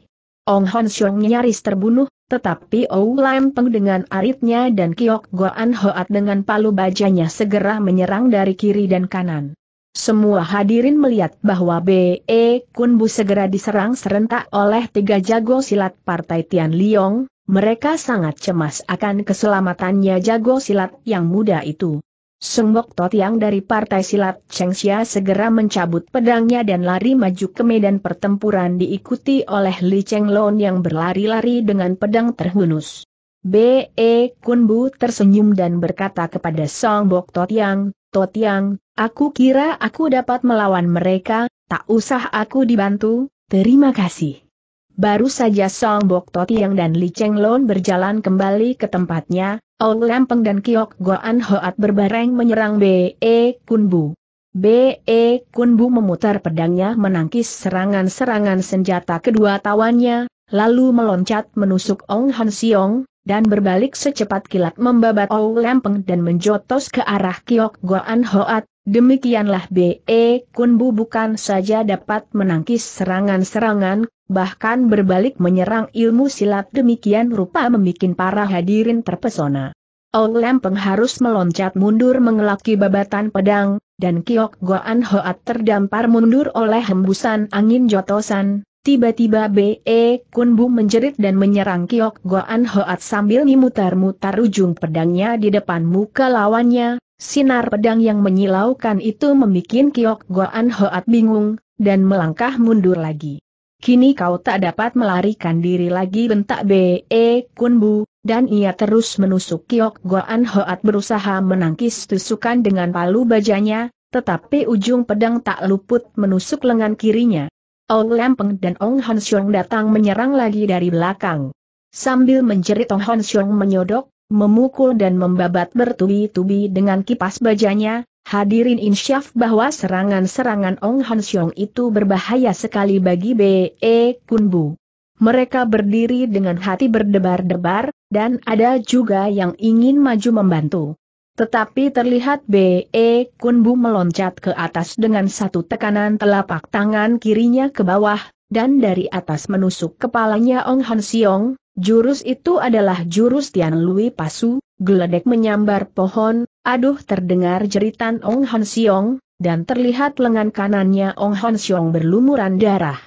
Ong Hon Xiong nyaris terbunuh, tetapi Ou Lam Peng dengan aritnya dan Kiok Goan Hoat dengan palu bajanya segera menyerang dari kiri dan kanan. Semua hadirin melihat bahwa B.E. Kun-bu segera diserang serentak oleh tiga jago silat Partai Tian Liong, mereka sangat cemas akan keselamatannya jago silat yang muda itu. Tot Totiang dari Partai Silat Chengxia segera mencabut pedangnya dan lari maju ke medan pertempuran diikuti oleh Li Chenglon yang berlari-lari dengan pedang terhunus. B.E. Kun Bu tersenyum dan berkata kepada Yang, Totiang, Totiang, aku kira aku dapat melawan mereka, tak usah aku dibantu, terima kasih. Baru saja Song Bok Totiang dan Li Cheng Lon berjalan kembali ke tempatnya, Ol Lampeng dan Kiok Goan Hoat berbareng menyerang B.E. Kunbu. B.E. Kunbu memutar pedangnya menangkis serangan-serangan senjata kedua tawannya, lalu meloncat menusuk Ong Han Siong, dan berbalik secepat kilat membabat Ol Lampeng dan menjotos ke arah Kiok Goan Hoat, Demikianlah B.E. Kunbu bukan saja dapat menangkis serangan-serangan, bahkan berbalik menyerang ilmu silat demikian rupa membuat para hadirin terpesona. Ong Lempeng harus meloncat mundur mengelaki babatan pedang, dan Kiok Goan Hoat terdampar mundur oleh hembusan angin jotosan, Tiba-tiba B.E. Kunbu menjerit dan menyerang Kiok Goan Hoat sambil memutar-mutar ujung pedangnya di depan muka lawannya, sinar pedang yang menyilaukan itu membuat Kiok Goan Hoat bingung, dan melangkah mundur lagi. Kini kau tak dapat melarikan diri lagi bentak B.E. Kunbu, dan ia terus menusuk Kiok Goan Hoat berusaha menangkis tusukan dengan palu bajanya, tetapi ujung pedang tak luput menusuk lengan kirinya. Ong Lampeng dan Ong Hansyong datang menyerang lagi dari belakang. Sambil menjerit Ong Hansyong menyodok, memukul dan membabat bertubi-tubi dengan kipas bajanya, hadirin insyaf bahwa serangan-serangan Ong Han itu berbahaya sekali bagi B.E. Kunbu. Mereka berdiri dengan hati berdebar-debar, dan ada juga yang ingin maju membantu. Tetapi terlihat B.E. Kunbu meloncat ke atas dengan satu tekanan telapak tangan kirinya ke bawah, dan dari atas menusuk kepalanya Ong Han Siong, jurus itu adalah jurus Tian Lui Pasu, geledek menyambar pohon, aduh terdengar jeritan Ong Han Siong, dan terlihat lengan kanannya Ong Han Siong berlumuran darah.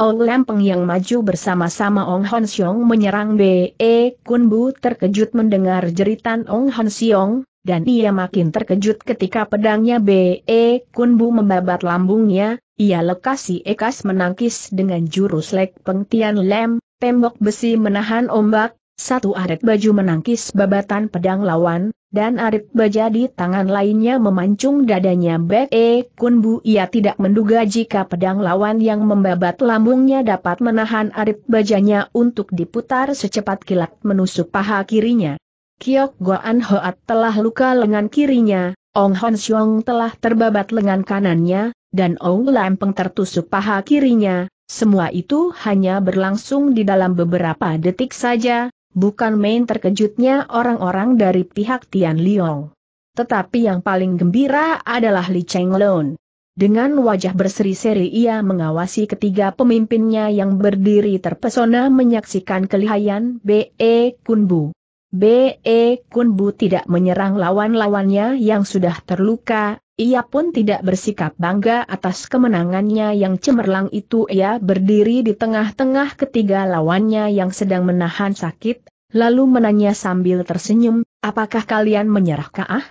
Ong Lempeng yang maju bersama-sama Ong Han Siong menyerang B.E. Kunbu terkejut mendengar jeritan Ong Han Siong, dan ia makin terkejut ketika pedangnya B.E. Kunbu membabat lambungnya, ia lekasi ekas menangkis dengan jurus lek pengtian lem, tembok besi menahan ombak, satu arit baju menangkis babatan pedang lawan, dan arit baja di tangan lainnya memancung dadanya B.E. Kunbu ia tidak menduga jika pedang lawan yang membabat lambungnya dapat menahan arit bajanya untuk diputar secepat kilat menusuk paha kirinya. Kiok Goan Hoat telah luka lengan kirinya, Ong Hon Xiong telah terbabat lengan kanannya, dan Ong Lampeng tertusuk paha kirinya, semua itu hanya berlangsung di dalam beberapa detik saja, bukan main terkejutnya orang-orang dari pihak Tian Liong. Tetapi yang paling gembira adalah Li Cheng Lon. Dengan wajah berseri-seri ia mengawasi ketiga pemimpinnya yang berdiri terpesona menyaksikan kelihayan B.E. Kunbu. B.E. Kunbu tidak menyerang lawan-lawannya yang sudah terluka, ia pun tidak bersikap bangga atas kemenangannya yang cemerlang itu ia berdiri di tengah-tengah ketiga lawannya yang sedang menahan sakit, lalu menanya sambil tersenyum, apakah kalian menyerah kaah?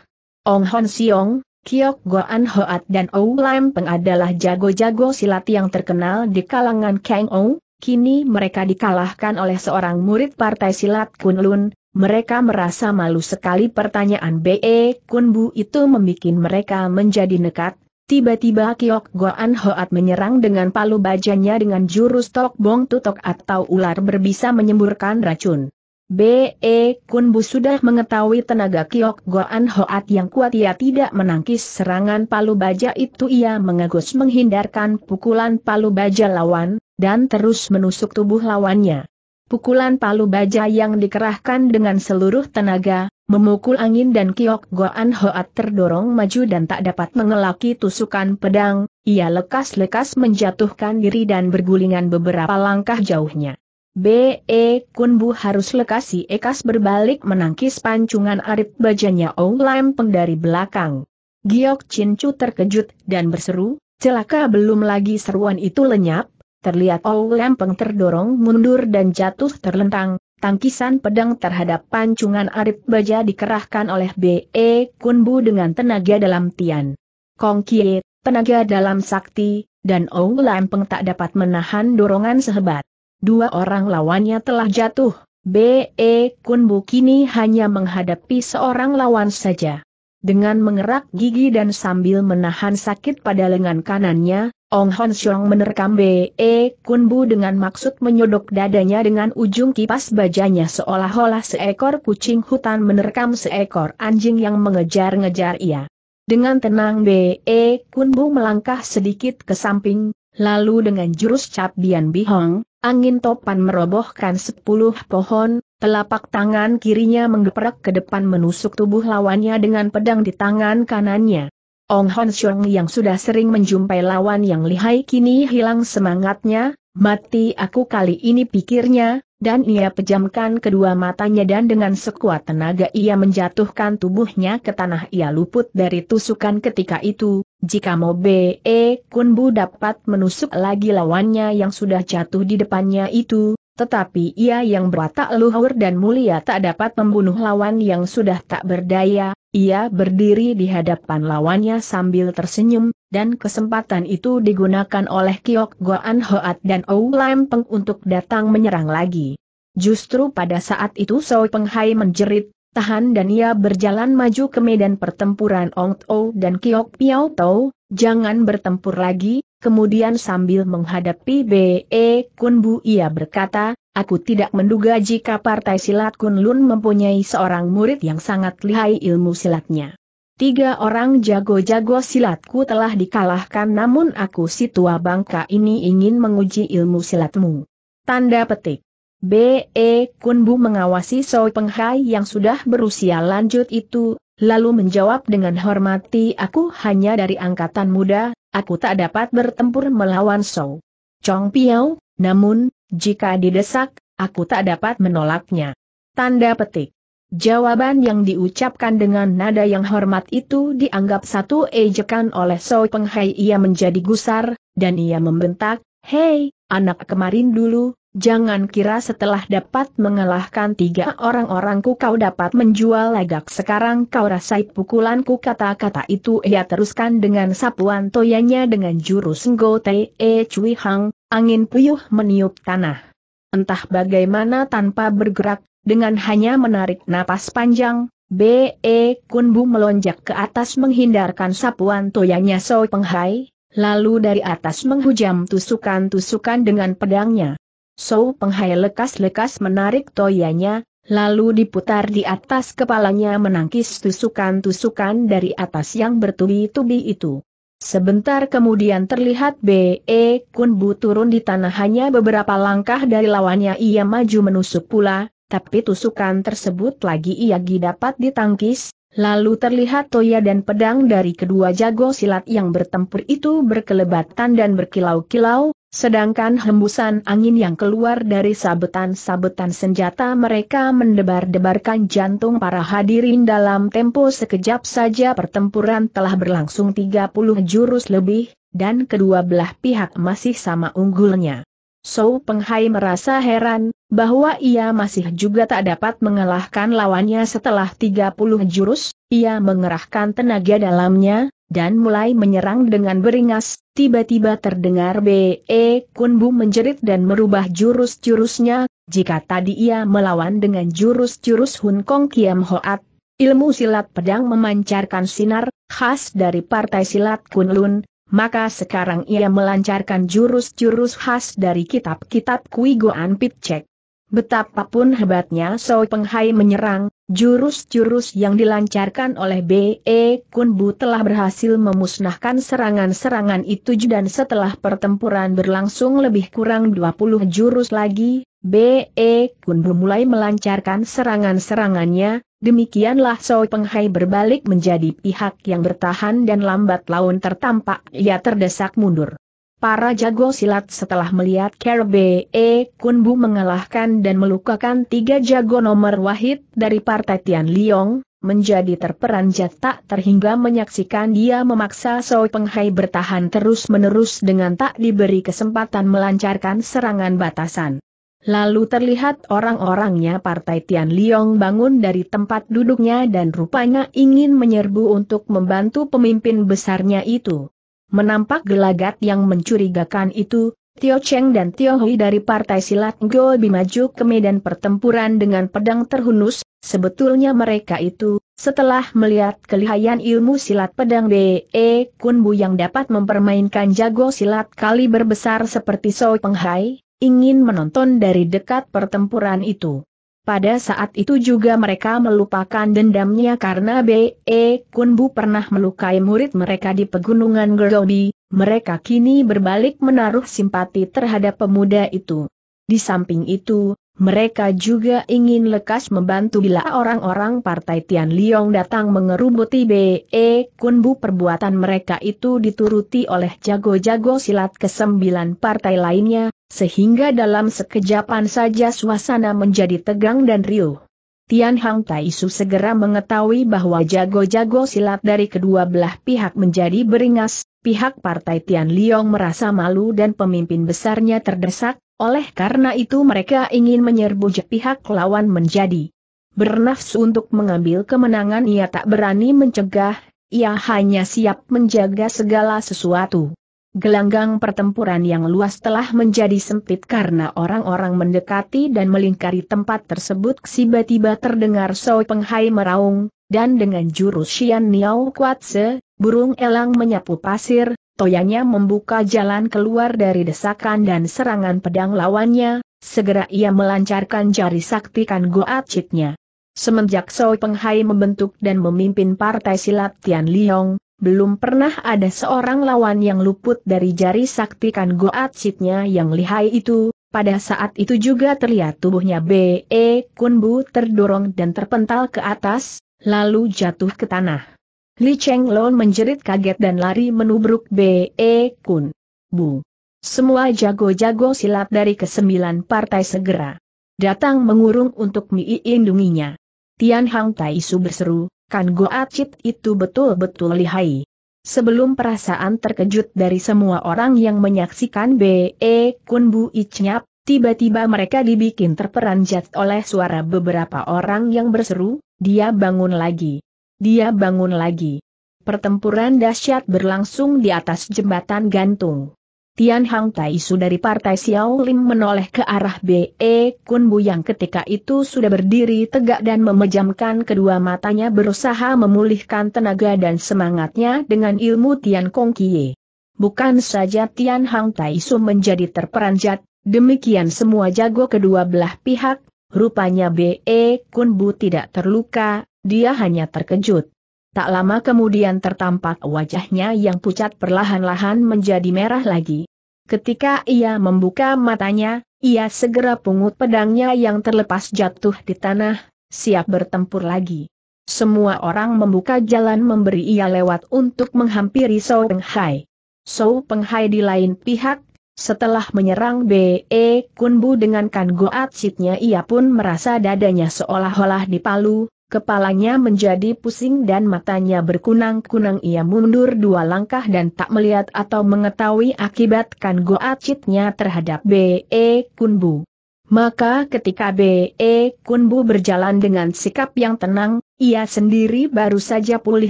Ong Hon Siong, Kiok Goan Hoat dan Ou Lam Peng adalah jago-jago silat yang terkenal di kalangan Kang Ou, kini mereka dikalahkan oleh seorang murid partai silat Kunlun, mereka merasa malu sekali pertanyaan B.E. Kunbu itu membuat mereka menjadi nekat. Tiba-tiba Kiok Goan Hoat menyerang dengan palu bajanya dengan jurus Tok Bong Tutok atau ular berbisa menyemburkan racun. B.E. Kunbu sudah mengetahui tenaga Kiok Goan Hoat yang kuat ia tidak menangkis serangan palu baja itu ia mengagus menghindarkan pukulan palu baja lawan, dan terus menusuk tubuh lawannya. Pukulan palu baja yang dikerahkan dengan seluruh tenaga, memukul angin dan kiok Goan Hoat terdorong maju dan tak dapat mengelaki tusukan pedang, ia lekas-lekas menjatuhkan diri dan bergulingan beberapa langkah jauhnya. B.E. Kunbu harus lekasi ekas berbalik menangkis pancungan arif bajanya Ong Lampeng dari belakang. Giok Chu terkejut dan berseru, celaka belum lagi seruan itu lenyap, terlihat Ou Lempeng terdorong mundur dan jatuh terlentang, tangkisan pedang terhadap pancungan Arif Baja dikerahkan oleh B.E. Kunbu dengan tenaga dalam Tian. Kong Kie, tenaga dalam sakti, dan Ou Lempeng tak dapat menahan dorongan sehebat. Dua orang lawannya telah jatuh, B.E. Kunbu kini hanya menghadapi seorang lawan saja. Dengan mengerak gigi dan sambil menahan sakit pada lengan kanannya, Ong Hon Xiong menerkam B.E. Kunbu dengan maksud menyodok dadanya dengan ujung kipas bajanya seolah-olah seekor kucing hutan menerkam seekor anjing yang mengejar-ngejar ia. Dengan tenang B.E. Kunbu melangkah sedikit ke samping, Lalu dengan jurus cap Bian Bihong, angin topan merobohkan sepuluh pohon, telapak tangan kirinya menggeprek ke depan menusuk tubuh lawannya dengan pedang di tangan kanannya. Ong Hon Xiong yang sudah sering menjumpai lawan yang lihai kini hilang semangatnya, mati aku kali ini pikirnya, dan ia pejamkan kedua matanya dan dengan sekuat tenaga ia menjatuhkan tubuhnya ke tanah ia luput dari tusukan ketika itu, jika Mo Be e. Kunbu dapat menusuk lagi lawannya yang sudah jatuh di depannya itu, tetapi ia yang berwatak luhur dan mulia tak dapat membunuh lawan yang sudah tak berdaya, ia berdiri di hadapan lawannya sambil tersenyum, dan kesempatan itu digunakan oleh Kiok Goan Hoat dan Ou Lam Peng untuk datang menyerang lagi. Justru pada saat itu Soi Penghai menjerit, tahan dan ia berjalan maju ke medan pertempuran Ong Tau dan Kiok Piao Tau, jangan bertempur lagi, kemudian sambil menghadapi B.E. Kun Bu ia berkata, aku tidak menduga jika partai silat Kun Lun mempunyai seorang murid yang sangat lihai ilmu silatnya. Tiga orang jago-jago silatku telah dikalahkan namun aku si tua bangka ini ingin menguji ilmu silatmu. Tanda petik. B.E. Kunbu mengawasi Soi Penghai yang sudah berusia lanjut itu, lalu menjawab dengan hormati aku hanya dari angkatan muda, aku tak dapat bertempur melawan So. Chong Piao, namun, jika didesak, aku tak dapat menolaknya. Tanda petik. Jawaban yang diucapkan dengan nada yang hormat itu dianggap satu ejekan oleh Soi Penghai ia menjadi gusar, dan ia membentak, Hei, anak kemarin dulu, Jangan kira setelah dapat mengalahkan tiga orang-orangku kau dapat menjual legak sekarang kau rasai pukulanku kata-kata itu ia teruskan dengan sapuan toyanya dengan jurus ngote e cui hang, angin puyuh meniup tanah. Entah bagaimana tanpa bergerak, dengan hanya menarik napas panjang, B.E. Kunbu melonjak ke atas menghindarkan sapuan toyanya So Penghai, lalu dari atas menghujam tusukan-tusukan dengan pedangnya. So Penghai lekas-lekas menarik toyanya, lalu diputar di atas kepalanya menangkis tusukan-tusukan dari atas yang bertubi-tubi itu. Sebentar kemudian terlihat B.E. Kunbu turun di tanah hanya beberapa langkah dari lawannya ia maju menusuk pula, tapi tusukan tersebut lagi ia dapat ditangkis, Lalu terlihat toya dan pedang dari kedua jago silat yang bertempur itu berkelebatan dan berkilau-kilau, sedangkan hembusan angin yang keluar dari sabetan-sabetan senjata mereka mendebar-debarkan jantung para hadirin dalam tempo sekejap saja pertempuran telah berlangsung 30 jurus lebih, dan kedua belah pihak masih sama unggulnya. So Penghai merasa heran, bahwa ia masih juga tak dapat mengalahkan lawannya setelah 30 jurus, ia mengerahkan tenaga dalamnya, dan mulai menyerang dengan beringas, tiba-tiba terdengar B.E. Kunbu menjerit dan merubah jurus-jurusnya, jika tadi ia melawan dengan jurus-jurus Hun Kong Kiam Hoat, ilmu silat pedang memancarkan sinar, khas dari partai silat Kunlun, maka sekarang ia melancarkan jurus-jurus khas dari kitab-kitab Kui Goan Pitcek. Betapapun hebatnya Soi Penghai menyerang, jurus-jurus yang dilancarkan oleh B.E. Kunbu telah berhasil memusnahkan serangan-serangan itu dan setelah pertempuran berlangsung lebih kurang 20 jurus lagi, B.E. Kun mulai melancarkan serangan-serangannya, demikianlah Soi Penghai berbalik menjadi pihak yang bertahan dan lambat laun tertampak ia terdesak mundur. Para jago silat setelah melihat Be Kun Bu mengalahkan dan melukakan tiga jago nomor wahid dari partai Tian Liong, menjadi terperanjat tak terhingga menyaksikan dia memaksa Soi Penghai bertahan terus-menerus dengan tak diberi kesempatan melancarkan serangan batasan. Lalu terlihat orang-orangnya Partai Tian Liong bangun dari tempat duduknya dan rupanya ingin menyerbu untuk membantu pemimpin besarnya itu. Menampak gelagat yang mencurigakan itu, Tio Cheng dan Tio Hui dari Partai Silat Go maju ke medan pertempuran dengan pedang terhunus, sebetulnya mereka itu, setelah melihat kelihayan ilmu silat pedang B.E. Kun Bu yang dapat mempermainkan jago silat kali berbesar seperti Soi Penghai, ingin menonton dari dekat pertempuran itu. Pada saat itu juga mereka melupakan dendamnya karena B.E. Kunbu pernah melukai murid mereka di pegunungan Gerobi, mereka kini berbalik menaruh simpati terhadap pemuda itu. Di samping itu, mereka juga ingin lekas membantu bila orang-orang partai Tian Liong datang mengerubuti B.E. Kunbu perbuatan mereka itu dituruti oleh jago-jago silat kesembilan partai lainnya, sehingga dalam sekejapan saja suasana menjadi tegang dan riuh. Tian Hang Tai Su segera mengetahui bahwa jago-jago silat dari kedua belah pihak menjadi beringas, pihak partai Tian Liong merasa malu dan pemimpin besarnya terdesak, oleh karena itu mereka ingin menyerbu pihak lawan menjadi bernafsu untuk mengambil kemenangan ia tak berani mencegah, ia hanya siap menjaga segala sesuatu. Gelanggang pertempuran yang luas telah menjadi sempit karena orang-orang mendekati dan melingkari tempat tersebut tiba-tiba terdengar Soi Penghai meraung, dan dengan jurus Xian Niao Kuatse, burung elang menyapu pasir, toyanya membuka jalan keluar dari desakan dan serangan pedang lawannya, segera ia melancarkan jari sakti kan goacitnya. Semenjak Soe Penghai membentuk dan memimpin partai silat Tian Liong, belum pernah ada seorang lawan yang luput dari jari sakti kan goacitnya yang lihai itu, pada saat itu juga terlihat tubuhnya B.E. Kunbu terdorong dan terpental ke atas, lalu jatuh ke tanah. Li Cheng menjerit kaget dan lari menubruk B.E. Kun. Bu. Semua jago-jago silat dari kesembilan partai segera. Datang mengurung untuk miindunginya. Tian Hang Tai Su berseru, kan Acit itu betul-betul lihai. Sebelum perasaan terkejut dari semua orang yang menyaksikan B.E. Kun Bu Ichnyap, tiba-tiba mereka dibikin terperanjat oleh suara beberapa orang yang berseru, dia bangun lagi. Dia bangun lagi. Pertempuran dahsyat berlangsung di atas jembatan gantung. Tian Hang Taisu dari Partai Xiao Lim menoleh ke arah B.E. Kun Bu yang ketika itu sudah berdiri tegak dan memejamkan kedua matanya berusaha memulihkan tenaga dan semangatnya dengan ilmu Tian Kong Kie. Bukan saja Tian Hang Taisu menjadi terperanjat, demikian semua jago kedua belah pihak, rupanya B.E. Kun Bu tidak terluka, dia hanya terkejut. Tak lama kemudian tertampak wajahnya yang pucat perlahan-lahan menjadi merah lagi. Ketika ia membuka matanya, ia segera pungut pedangnya yang terlepas jatuh di tanah, siap bertempur lagi. Semua orang membuka jalan memberi ia lewat untuk menghampiri So Penghai. So Penghai di lain pihak, setelah menyerang B.E. Kunbu dengan kan goat ia pun merasa dadanya seolah-olah dipalu, Kepalanya menjadi pusing dan matanya berkunang-kunang ia mundur dua langkah dan tak melihat atau mengetahui akibat kan goacitnya terhadap B.E. Kunbu. Maka ketika B.E. Kunbu berjalan dengan sikap yang tenang, ia sendiri baru saja pulih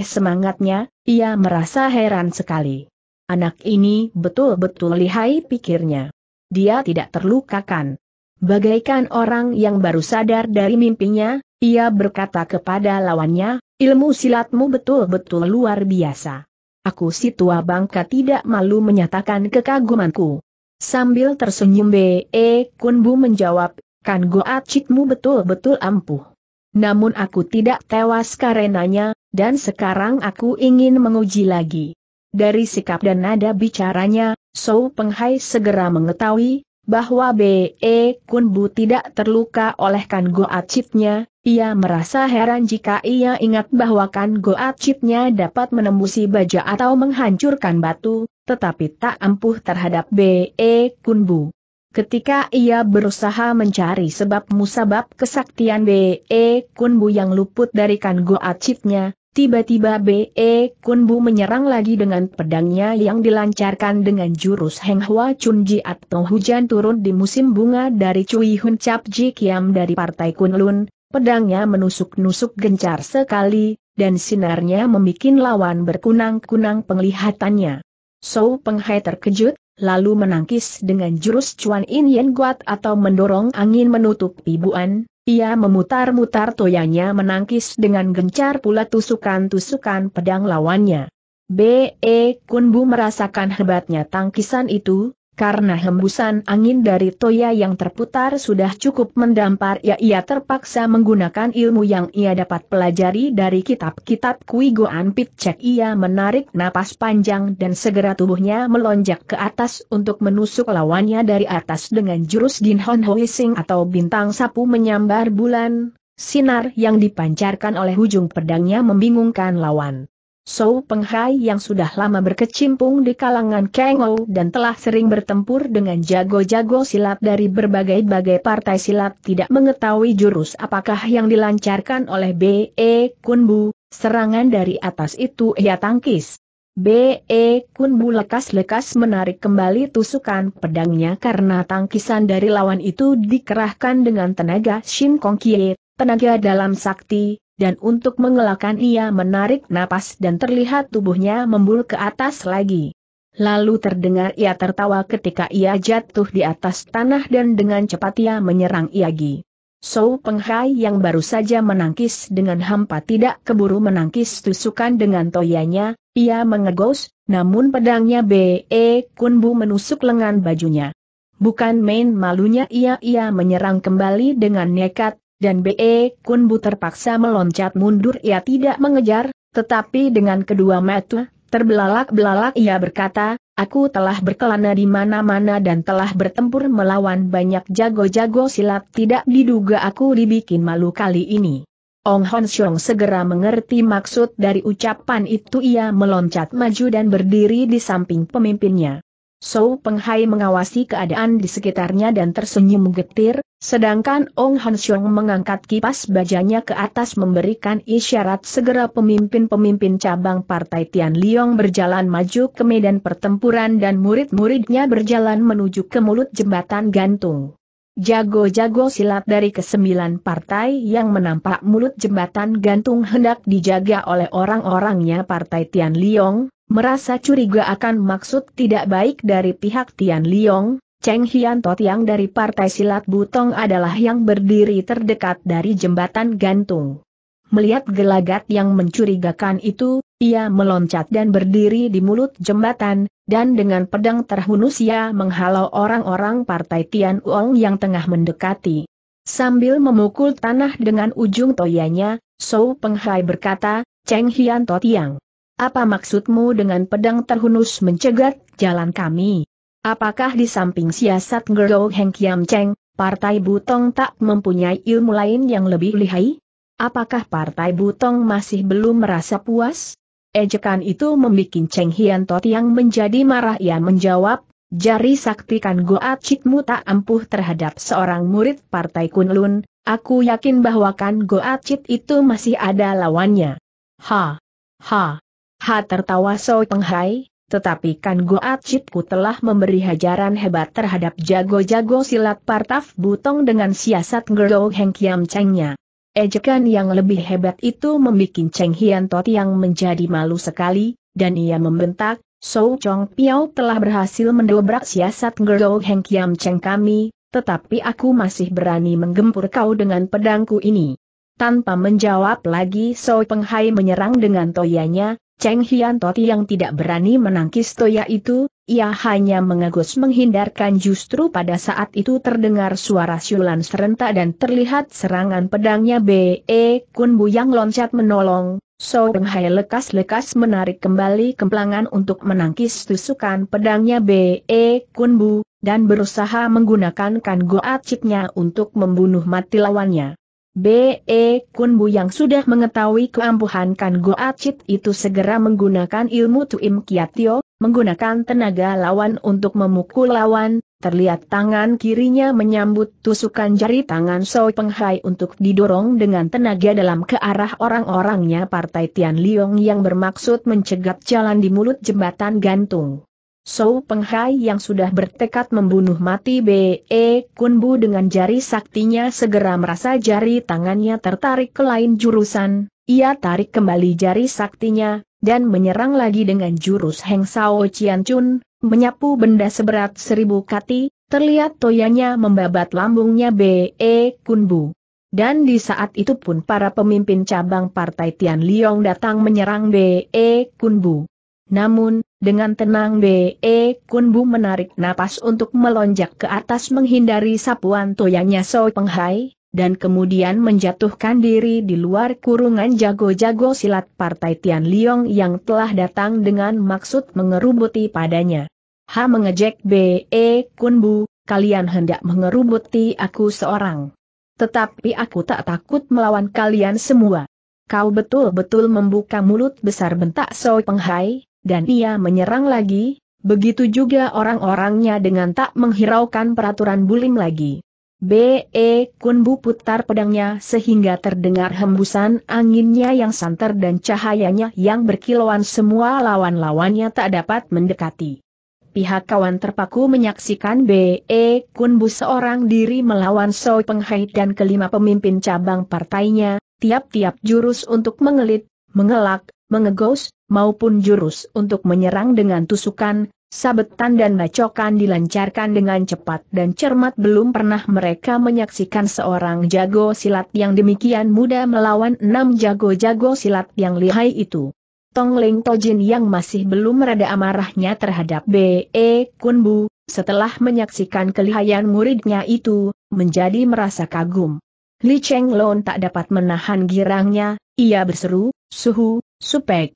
semangatnya, ia merasa heran sekali. Anak ini betul-betul lihai pikirnya. Dia tidak terlukakan. Bagaikan orang yang baru sadar dari mimpinya, ia berkata kepada lawannya, ilmu silatmu betul-betul luar biasa. Aku si tua bangka tidak malu menyatakan kekagumanku. Sambil tersenyum B.E. E Kunbu menjawab, kan goacikmu betul-betul ampuh. Namun aku tidak tewas karenanya, dan sekarang aku ingin menguji lagi. Dari sikap dan nada bicaranya, So Penghai segera mengetahui, bahwa B.E. Kunbu tidak terluka oleh Kan Goacitnya, ia merasa heran jika ia ingat bahwa Kan Goacitnya dapat menembusi baja atau menghancurkan batu, tetapi tak ampuh terhadap B.E. Kunbu. Ketika ia berusaha mencari sebab musabab kesaktian B.E. Kunbu yang luput dari Kan Goacitnya, Tiba-tiba B.E. Kunbu menyerang lagi dengan pedangnya yang dilancarkan dengan jurus Heng Hua Chun Ji atau hujan turun di musim bunga dari Cui Hun Cap Ji Kiam dari Partai Kunlun, pedangnya menusuk-nusuk gencar sekali, dan sinarnya membuat lawan berkunang-kunang penglihatannya. Sou Hai terkejut, lalu menangkis dengan jurus Chuan In Yen Guat atau mendorong angin menutup ibuan, ia memutar-mutar toyanya menangkis dengan gencar pula tusukan-tusukan pedang lawannya. B.E. E, Kunbu merasakan hebatnya tangkisan itu, karena hembusan angin dari Toya yang terputar sudah cukup mendampar ia ya ia terpaksa menggunakan ilmu yang ia dapat pelajari dari kitab-kitab Kui Goan Pitcek ia menarik napas panjang dan segera tubuhnya melonjak ke atas untuk menusuk lawannya dari atas dengan jurus Gin Hon Hoising atau bintang sapu menyambar bulan, sinar yang dipancarkan oleh ujung pedangnya membingungkan lawan. Sou Penghai yang sudah lama berkecimpung di kalangan Kengo dan telah sering bertempur dengan jago-jago silat dari berbagai-bagai partai silat tidak mengetahui jurus apakah yang dilancarkan oleh B.E. Kunbu, serangan dari atas itu ia tangkis. B.E. Kunbu lekas-lekas menarik kembali tusukan pedangnya karena tangkisan dari lawan itu dikerahkan dengan tenaga Shin Kong Kie, tenaga dalam sakti, dan untuk mengelakkan ia menarik napas dan terlihat tubuhnya membul ke atas lagi. Lalu terdengar ia tertawa ketika ia jatuh di atas tanah dan dengan cepat ia menyerang Iagi. So Penghai yang baru saja menangkis dengan hampa tidak keburu menangkis tusukan dengan toyanya, ia mengegos, namun pedangnya B.E. Kunbu menusuk lengan bajunya. Bukan main malunya ia-ia menyerang kembali dengan nekat, dan B.E. bu terpaksa meloncat mundur ia tidak mengejar, tetapi dengan kedua mata, terbelalak-belalak ia berkata, Aku telah berkelana di mana-mana dan telah bertempur melawan banyak jago-jago silat tidak diduga aku dibikin malu kali ini. Ong Hon Xiong segera mengerti maksud dari ucapan itu ia meloncat maju dan berdiri di samping pemimpinnya. Sou Penghai mengawasi keadaan di sekitarnya dan tersenyum getir, sedangkan Ong Han mengangkat kipas bajanya ke atas memberikan isyarat segera pemimpin-pemimpin cabang Partai Tian Liong berjalan maju ke medan pertempuran dan murid-muridnya berjalan menuju ke mulut jembatan gantung. Jago-jago silat dari kesembilan partai yang menampak mulut jembatan gantung hendak dijaga oleh orang-orangnya Partai Tian Liong, Merasa curiga akan maksud tidak baik dari pihak Tian Liong, Cheng Hian Tot yang dari Partai Silat Butong adalah yang berdiri terdekat dari jembatan gantung. Melihat gelagat yang mencurigakan itu, ia meloncat dan berdiri di mulut jembatan, dan dengan pedang terhunus ia menghalau orang-orang Partai Tian Uong yang tengah mendekati. Sambil memukul tanah dengan ujung toyanya, Sou Penghai berkata, Cheng Hian Tot yang apa maksudmu dengan pedang terhunus mencegat jalan kami? Apakah di samping siasat Gerou Heng Kiam Cheng, Partai Butong tak mempunyai ilmu lain yang lebih lihai? Apakah Partai Butong masih belum merasa puas? Ejekan itu membuat Cheng Hian Tot yang menjadi marah ia menjawab, Jari sakti kan Goacikmu tak ampuh terhadap seorang murid Partai Kunlun, aku yakin bahwa kan Cik itu masih ada lawannya. Ha! Ha! Ha tertawa So Peng Hai, tetapi kan Goat Chitku telah memberi hajaran hebat terhadap jago-jago silat Partaf Butong dengan siasat Gerou Heng Kiam Chengnya. Ejekan yang lebih hebat itu membuat Cheng Hian Tot yang menjadi malu sekali, dan ia membentak, So Chong Piao telah berhasil mendobrak siasat Gerou Heng Kiam Cheng kami, tetapi aku masih berani menggempur kau dengan pedangku ini. Tanpa menjawab lagi Soi Penghai menyerang dengan toyanya, Cheng Hian Toti yang tidak berani menangkis Toya itu, ia hanya mengagus menghindarkan justru pada saat itu terdengar suara siulan serentak dan terlihat serangan pedangnya B.E. E Kun Bu yang loncat menolong, So Peng Hai lekas-lekas menarik kembali kemplangan untuk menangkis tusukan pedangnya B.E. E Kun Bu, dan berusaha menggunakan kan goa chipnya untuk membunuh mati lawannya. B.E. Kunbu yang sudah mengetahui keampuhan Kan acit itu segera menggunakan ilmu Tuim Kiatio, menggunakan tenaga lawan untuk memukul lawan, terlihat tangan kirinya menyambut tusukan jari tangan Soi Penghai untuk didorong dengan tenaga dalam ke arah orang-orangnya Partai Tian Liong yang bermaksud mencegat jalan di mulut jembatan gantung. Sou Penghai yang sudah bertekad membunuh mati B.E. Kunbu dengan jari saktinya segera merasa jari tangannya tertarik ke lain jurusan, ia tarik kembali jari saktinya, dan menyerang lagi dengan jurus Heng Sao Cian Chun, menyapu benda seberat seribu kati, terlihat toyanya membabat lambungnya B.E. Kunbu. Dan di saat itu pun para pemimpin cabang partai Tian Liong datang menyerang B.E. Kunbu. Namun, dengan tenang B.E. E, Kunbu menarik napas untuk melonjak ke atas menghindari sapuan toyanya So Penghai, dan kemudian menjatuhkan diri di luar kurungan jago-jago silat Partai Tian Liong yang telah datang dengan maksud mengerubuti padanya. Ha mengejek B.E. E, Kunbu, kalian hendak mengerubuti aku seorang. Tetapi aku tak takut melawan kalian semua. Kau betul-betul membuka mulut besar bentak Soi Penghai, dan ia menyerang lagi, begitu juga orang-orangnya dengan tak menghiraukan peraturan bulim lagi. B.E. Kunbu putar pedangnya sehingga terdengar hembusan anginnya yang santer dan cahayanya yang berkilauan semua lawan-lawannya tak dapat mendekati. Pihak kawan terpaku menyaksikan B.E. Kunbu seorang diri melawan Soi Penghai dan kelima pemimpin cabang partainya, tiap-tiap jurus untuk mengelit, mengelak, mengegos, maupun jurus untuk menyerang dengan tusukan, sabetan dan bacokan dilancarkan dengan cepat dan cermat belum pernah mereka menyaksikan seorang jago silat yang demikian muda melawan enam jago-jago silat yang lihai itu. Tong Ling Tojin yang masih belum mereda amarahnya terhadap B.E. Kunbu, setelah menyaksikan kelihayan muridnya itu, menjadi merasa kagum. Li Cheng Lon tak dapat menahan girangnya, ia berseru, Suhu, Supek,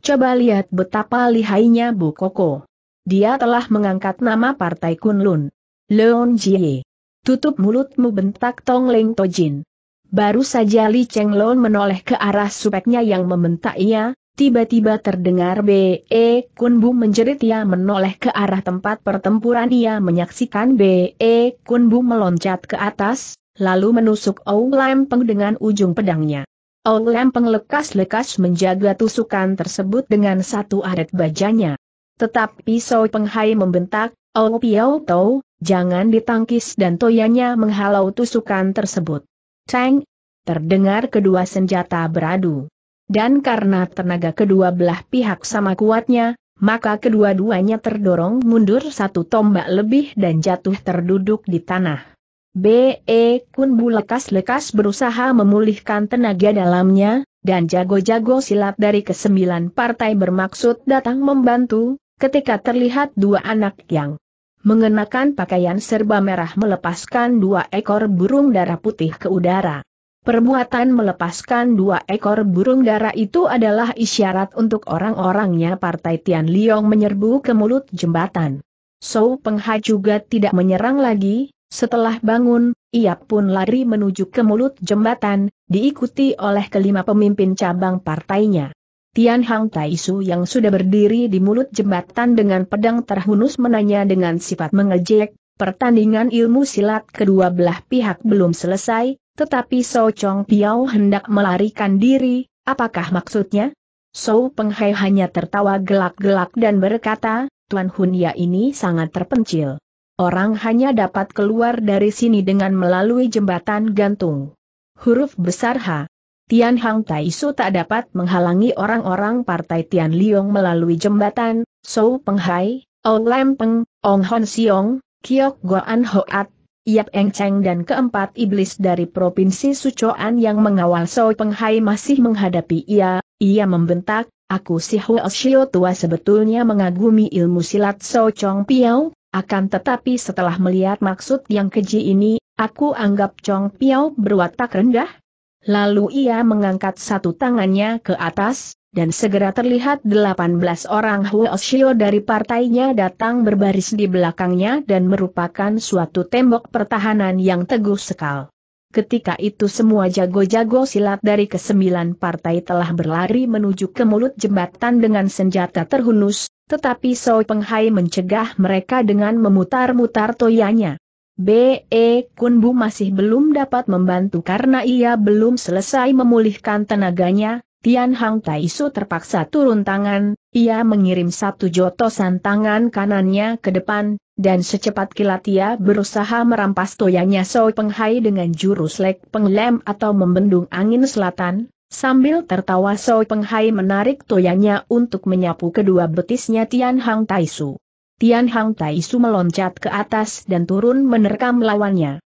Coba lihat betapa lihainya Bu Koko. Dia telah mengangkat nama Partai Kunlun. Leon Jie. Tutup mulutmu bentak Tong Leng Tojin. Baru saja Li Cheng Lon menoleh ke arah supeknya yang membentak ia, tiba-tiba terdengar B.E. E Kun Bu menjerit ia menoleh ke arah tempat pertempuran ia menyaksikan B.E. E Kun Bu meloncat ke atas, lalu menusuk Ong Lam Peng dengan ujung pedangnya. Ong Lempeng lekas-lekas menjaga tusukan tersebut dengan satu aret bajanya. Tetapi pisau penghai membentak, Ong Piao Tau, jangan ditangkis dan toyanya menghalau tusukan tersebut. Ceng! Terdengar kedua senjata beradu. Dan karena tenaga kedua belah pihak sama kuatnya, maka kedua-duanya terdorong mundur satu tombak lebih dan jatuh terduduk di tanah. B.E. Kun Bu lekas-lekas berusaha memulihkan tenaga dalamnya, dan jago-jago silat dari kesembilan partai bermaksud datang membantu, ketika terlihat dua anak yang mengenakan pakaian serba merah melepaskan dua ekor burung darah putih ke udara. Perbuatan melepaskan dua ekor burung darah itu adalah isyarat untuk orang-orangnya partai Tian Liong menyerbu ke mulut jembatan. Peng Ha juga tidak menyerang lagi, setelah bangun, ia pun lari menuju ke mulut jembatan, diikuti oleh kelima pemimpin cabang partainya. Tian Hang Taisu yang sudah berdiri di mulut jembatan dengan pedang terhunus menanya dengan sifat mengejek, pertandingan ilmu silat kedua belah pihak belum selesai, tetapi So Chong Piao hendak melarikan diri, apakah maksudnya? So Penghai hanya tertawa gelak-gelak dan berkata, Tuan Ya ini sangat terpencil. Orang hanya dapat keluar dari sini dengan melalui jembatan gantung. Huruf besar H. Tian Hang Tai Su tak dapat menghalangi orang-orang partai Tian Liong melalui jembatan, So Peng Hai, Ong Lam Peng, Ong Hon Siong, Kiok Goan Hoat, Yap Eng Cheng dan keempat iblis dari Provinsi Sucoan yang mengawal So Peng Hai masih menghadapi ia, ia membentak, Aku si Huo Shio tua sebetulnya mengagumi ilmu silat So Chong Piao, akan tetapi setelah melihat maksud yang keji ini, aku anggap Chong Piao berwatak rendah. Lalu ia mengangkat satu tangannya ke atas, dan segera terlihat 18 orang Huo Huoshio dari partainya datang berbaris di belakangnya dan merupakan suatu tembok pertahanan yang teguh sekal. Ketika itu semua jago-jago silat dari kesembilan partai telah berlari menuju ke mulut jembatan dengan senjata terhunus, tetapi Peng Penghai mencegah mereka dengan memutar-mutar toyanya. B.E. Kunbu masih belum dapat membantu karena ia belum selesai memulihkan tenaganya, Tian Hang Su terpaksa turun tangan, ia mengirim satu jotosan tangan kanannya ke depan, dan secepat kilat ia berusaha merampas toyanya Soi Hai dengan jurus lek penglem atau membendung angin selatan, sambil tertawa Soi Hai menarik toyanya untuk menyapu kedua betisnya Tian Hang Su. Tian Hang Su meloncat ke atas dan turun menerkam lawannya.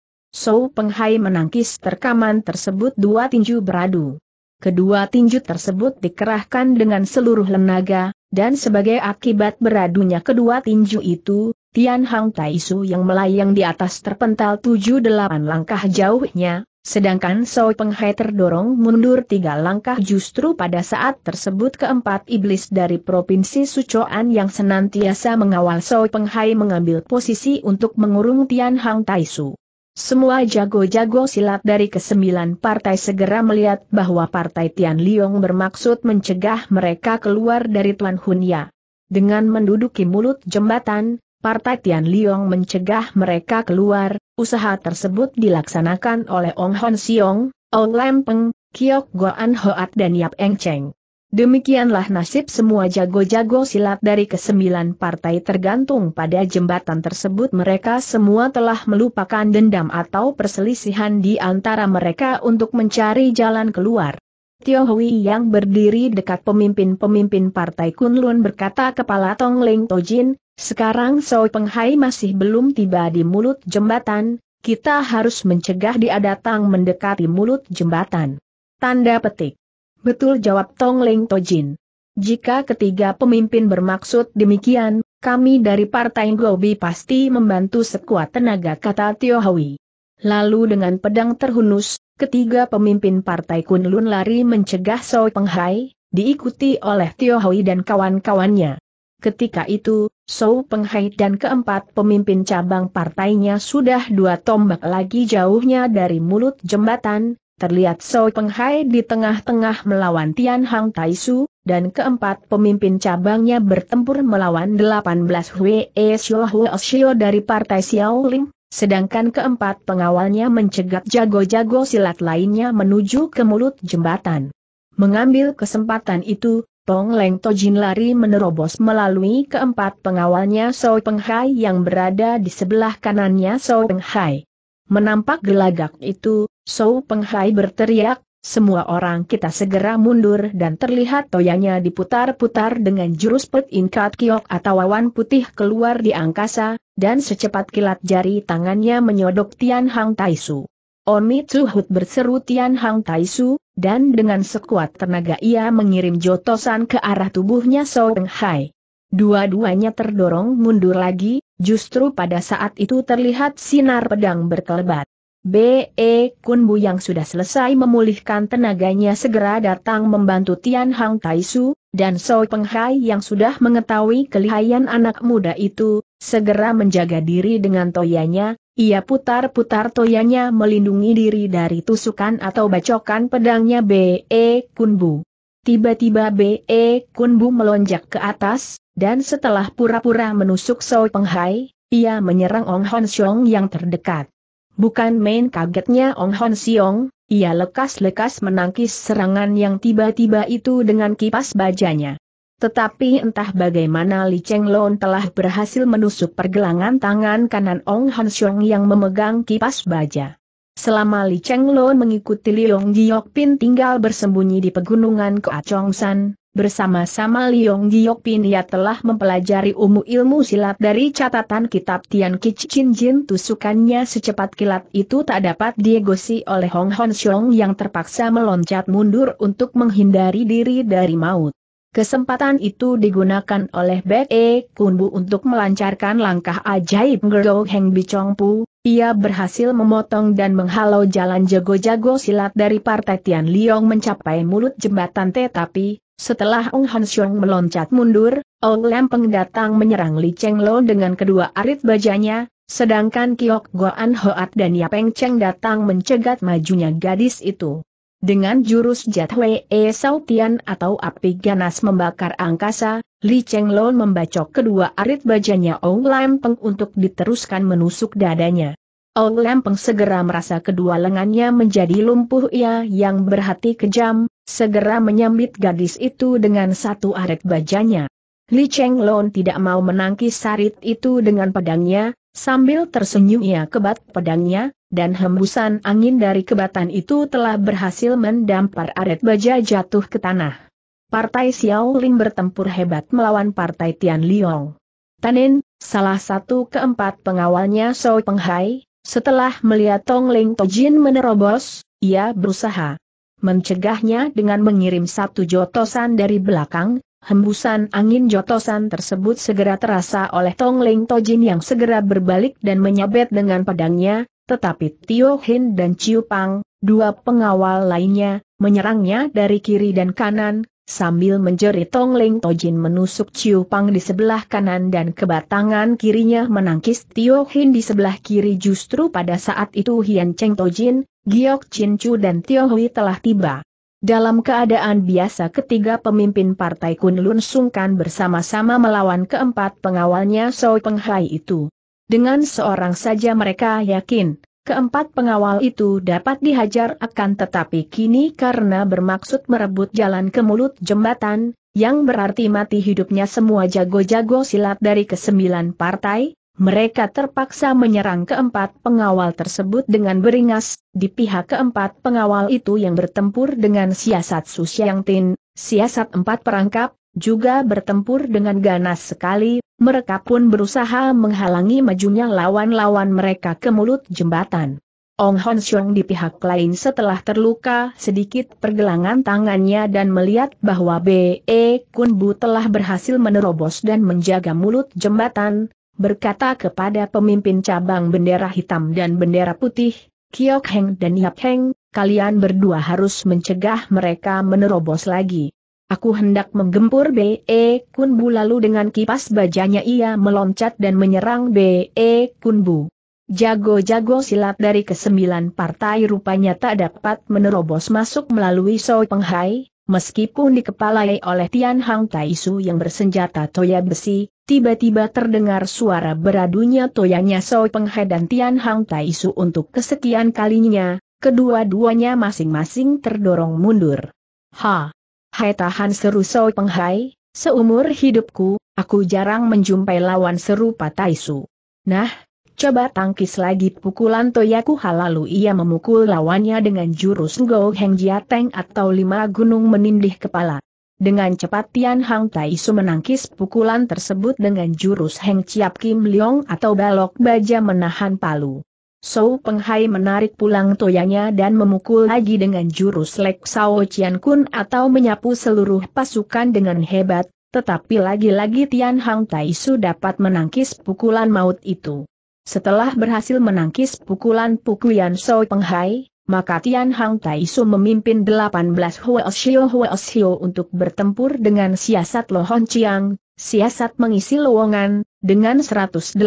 Peng Hai menangkis terkaman tersebut dua tinju beradu. Kedua tinju tersebut dikerahkan dengan seluruh lenaga, dan sebagai akibat beradunya kedua tinju itu, Tian Hang Taisu yang melayang di atas terpental tujuh delapan langkah jauhnya, sedangkan Peng Hai terdorong mundur tiga langkah justru pada saat tersebut keempat iblis dari provinsi Sucoan yang senantiasa mengawal Peng Hai mengambil posisi untuk mengurung Tian Hang Taisu. Semua jago-jago silat dari kesembilan partai segera melihat bahwa partai Tian Liong bermaksud mencegah mereka keluar dari Tuan Hunya. Dengan menduduki mulut jembatan, partai Tian Liong mencegah mereka keluar, usaha tersebut dilaksanakan oleh Ong Hon Siong, Ong Lempeng, Kiok Goan Hoat dan Yap Eng Cheng. Demikianlah nasib semua jago-jago silat dari kesembilan partai tergantung pada jembatan tersebut mereka semua telah melupakan dendam atau perselisihan di antara mereka untuk mencari jalan keluar. Tio Hui yang berdiri dekat pemimpin-pemimpin partai Kunlun berkata kepala Tong Tojin, sekarang Soi Penghai masih belum tiba di mulut jembatan, kita harus mencegah dia datang mendekati mulut jembatan. Tanda petik. Betul jawab Tong Leng Tojin. Jika ketiga pemimpin bermaksud demikian, kami dari Partai Gobi pasti membantu sekuat tenaga kata Tio Hawi. Lalu dengan pedang terhunus, ketiga pemimpin Partai Kunlun lari mencegah Soi Penghai, diikuti oleh Tio Hawi dan kawan-kawannya. Ketika itu, Peng Penghai dan keempat pemimpin cabang partainya sudah dua tombak lagi jauhnya dari mulut jembatan, terlihat Soi Penghai di tengah-tengah melawan Tian Hang Tai dan keempat pemimpin cabangnya bertempur melawan 18 Hwe E Shio Huo Shio dari Partai Xiao Xiaoling, sedangkan keempat pengawalnya mencegat jago-jago silat lainnya menuju ke mulut jembatan. Mengambil kesempatan itu, Tong Leng Tojin lari menerobos melalui keempat pengawalnya Soi Penghai yang berada di sebelah kanannya Soi Penghai. Menampak gelagak itu, Sou Penghai berteriak, semua orang kita segera mundur dan terlihat toyanya diputar-putar dengan jurus pet inkat kiok atau awan putih keluar di angkasa, dan secepat kilat jari tangannya menyodok Tian Hang Taisu. Oni Tsuhut berseru Tian Hang Taisu, dan dengan sekuat tenaga ia mengirim jotosan ke arah tubuhnya Sou Penghai. Dua-duanya terdorong mundur lagi, justru pada saat itu terlihat sinar pedang berkelebat. B.E. Kunbu yang sudah selesai memulihkan tenaganya segera datang membantu Tian Hang Su, dan Soi Penghai yang sudah mengetahui kelihayan anak muda itu, segera menjaga diri dengan toyanya, ia putar-putar toyanya melindungi diri dari tusukan atau bacokan pedangnya B.E. Kunbu. Tiba-tiba B.E. Kunbu melonjak ke atas, dan setelah pura-pura menusuk Soi Penghai, ia menyerang Ong Hon Xiong yang terdekat. Bukan main kagetnya Ong Hon Siong, ia lekas-lekas menangkis serangan yang tiba-tiba itu dengan kipas bajanya. Tetapi entah bagaimana Li Cheng Lon telah berhasil menusuk pergelangan tangan kanan Ong Hon Siong yang memegang kipas baja. Selama Li Cheng Lon mengikuti Liong Giok Pin tinggal bersembunyi di pegunungan Koa Chong San, bersama-sama Liong Giok Pin ia telah mempelajari umu ilmu silat dari catatan kitab Tian Chin Jin tusukannya secepat kilat itu tak dapat diegosi oleh Hong Hon Xiong yang terpaksa meloncat mundur untuk menghindari diri dari maut. Kesempatan itu digunakan oleh Bek E Kunbu untuk melancarkan langkah ajaib Gerdo Heng Bicong ia berhasil memotong dan menghalau jalan jago-jago silat dari partai Tian Liong mencapai mulut jembatan tetapi, setelah Ong Han Xiong meloncat mundur, Ong Lempeng datang menyerang Li Cheng Lo dengan kedua arit bajanya, sedangkan Kiok Goan Hoat dan Yapeng Cheng datang mencegat majunya gadis itu. Dengan jurus Jatwe E Sautian atau api ganas membakar angkasa, Li Cheng Chenglon membacok kedua arit bajanya Ong Lampeng untuk diteruskan menusuk dadanya. Ong Lampeng segera merasa kedua lengannya menjadi lumpuh ia yang berhati kejam, segera menyambit gadis itu dengan satu arit bajanya. Li Cheng Chenglon tidak mau menangkis sarit itu dengan pedangnya, sambil tersenyum ia kebat pedangnya, dan hembusan angin dari kebatan itu telah berhasil mendampar aret baja jatuh ke tanah. Partai Xiao Ling bertempur hebat melawan Partai Tian Liong. Tanin, salah satu keempat pengawalnya Soi Penghai, setelah melihat Tong Ling Tojin menerobos, ia berusaha mencegahnya dengan mengirim satu jotosan dari belakang, Hembusan angin jotosan tersebut segera terasa oleh Tong Ling Tojin yang segera berbalik dan menyabet dengan pedangnya, tetapi Tio Hin dan Chiu Pang, dua pengawal lainnya, menyerangnya dari kiri dan kanan, sambil menjerit Tong Ling Tojin menusuk Chiu Pang di sebelah kanan dan kebatangan kirinya menangkis Tio Hin di sebelah kiri justru pada saat itu Hian Cheng Tojin, Giok Chin Chu dan Tio Hui telah tiba. Dalam keadaan biasa ketiga pemimpin partai Kunlun sungkan bersama-sama melawan keempat pengawalnya Soi Penghai itu. Dengan seorang saja mereka yakin, keempat pengawal itu dapat dihajar akan tetapi kini karena bermaksud merebut jalan ke mulut jembatan, yang berarti mati hidupnya semua jago-jago silat dari kesembilan partai, mereka terpaksa menyerang keempat pengawal tersebut dengan beringas, di pihak keempat pengawal itu yang bertempur dengan siasat Su Siang Tin, siasat empat perangkap, juga bertempur dengan ganas sekali, mereka pun berusaha menghalangi majunya lawan-lawan mereka ke mulut jembatan. Ong Hon Xiong di pihak lain setelah terluka sedikit pergelangan tangannya dan melihat bahwa B.E. Kun Bu telah berhasil menerobos dan menjaga mulut jembatan, berkata kepada pemimpin cabang bendera hitam dan bendera putih, Kiok Heng dan Yap Heng, kalian berdua harus mencegah mereka menerobos lagi. Aku hendak menggempur B.E. Kunbu lalu dengan kipas bajanya ia meloncat dan menyerang B.E. Kunbu. Jago-jago silat dari kesembilan partai rupanya tak dapat menerobos masuk melalui So Penghai, meskipun dikepalai oleh Tian Hang Su yang bersenjata toya besi, tiba-tiba terdengar suara beradunya toyanya So Penghai dan Tian Hang Su untuk kesekian kalinya, kedua-duanya masing-masing terdorong mundur. Ha! Hai tahan seru Soi Penghai, seumur hidupku, aku jarang menjumpai lawan serupa Taisu. Nah, coba tangkis lagi pukulan toyaku halalu ia memukul lawannya dengan jurus Go Heng Jiateng atau lima gunung menindih kepala. Dengan cepat Tian Hang Taisu menangkis pukulan tersebut dengan jurus Heng Chiap Kim Leong atau balok baja menahan palu. Sou Penghai menarik pulang toyanya dan memukul lagi dengan jurus Lek Sao Chian Kun atau menyapu seluruh pasukan dengan hebat, tetapi lagi-lagi Tian Hang Tai dapat menangkis pukulan maut itu. Setelah berhasil menangkis pukulan pukulan Sou Penghai, maka Tian Hang Taisu memimpin 18 Huo Osio untuk bertempur dengan siasat Lohon Chiang, siasat mengisi lowongan, dengan 108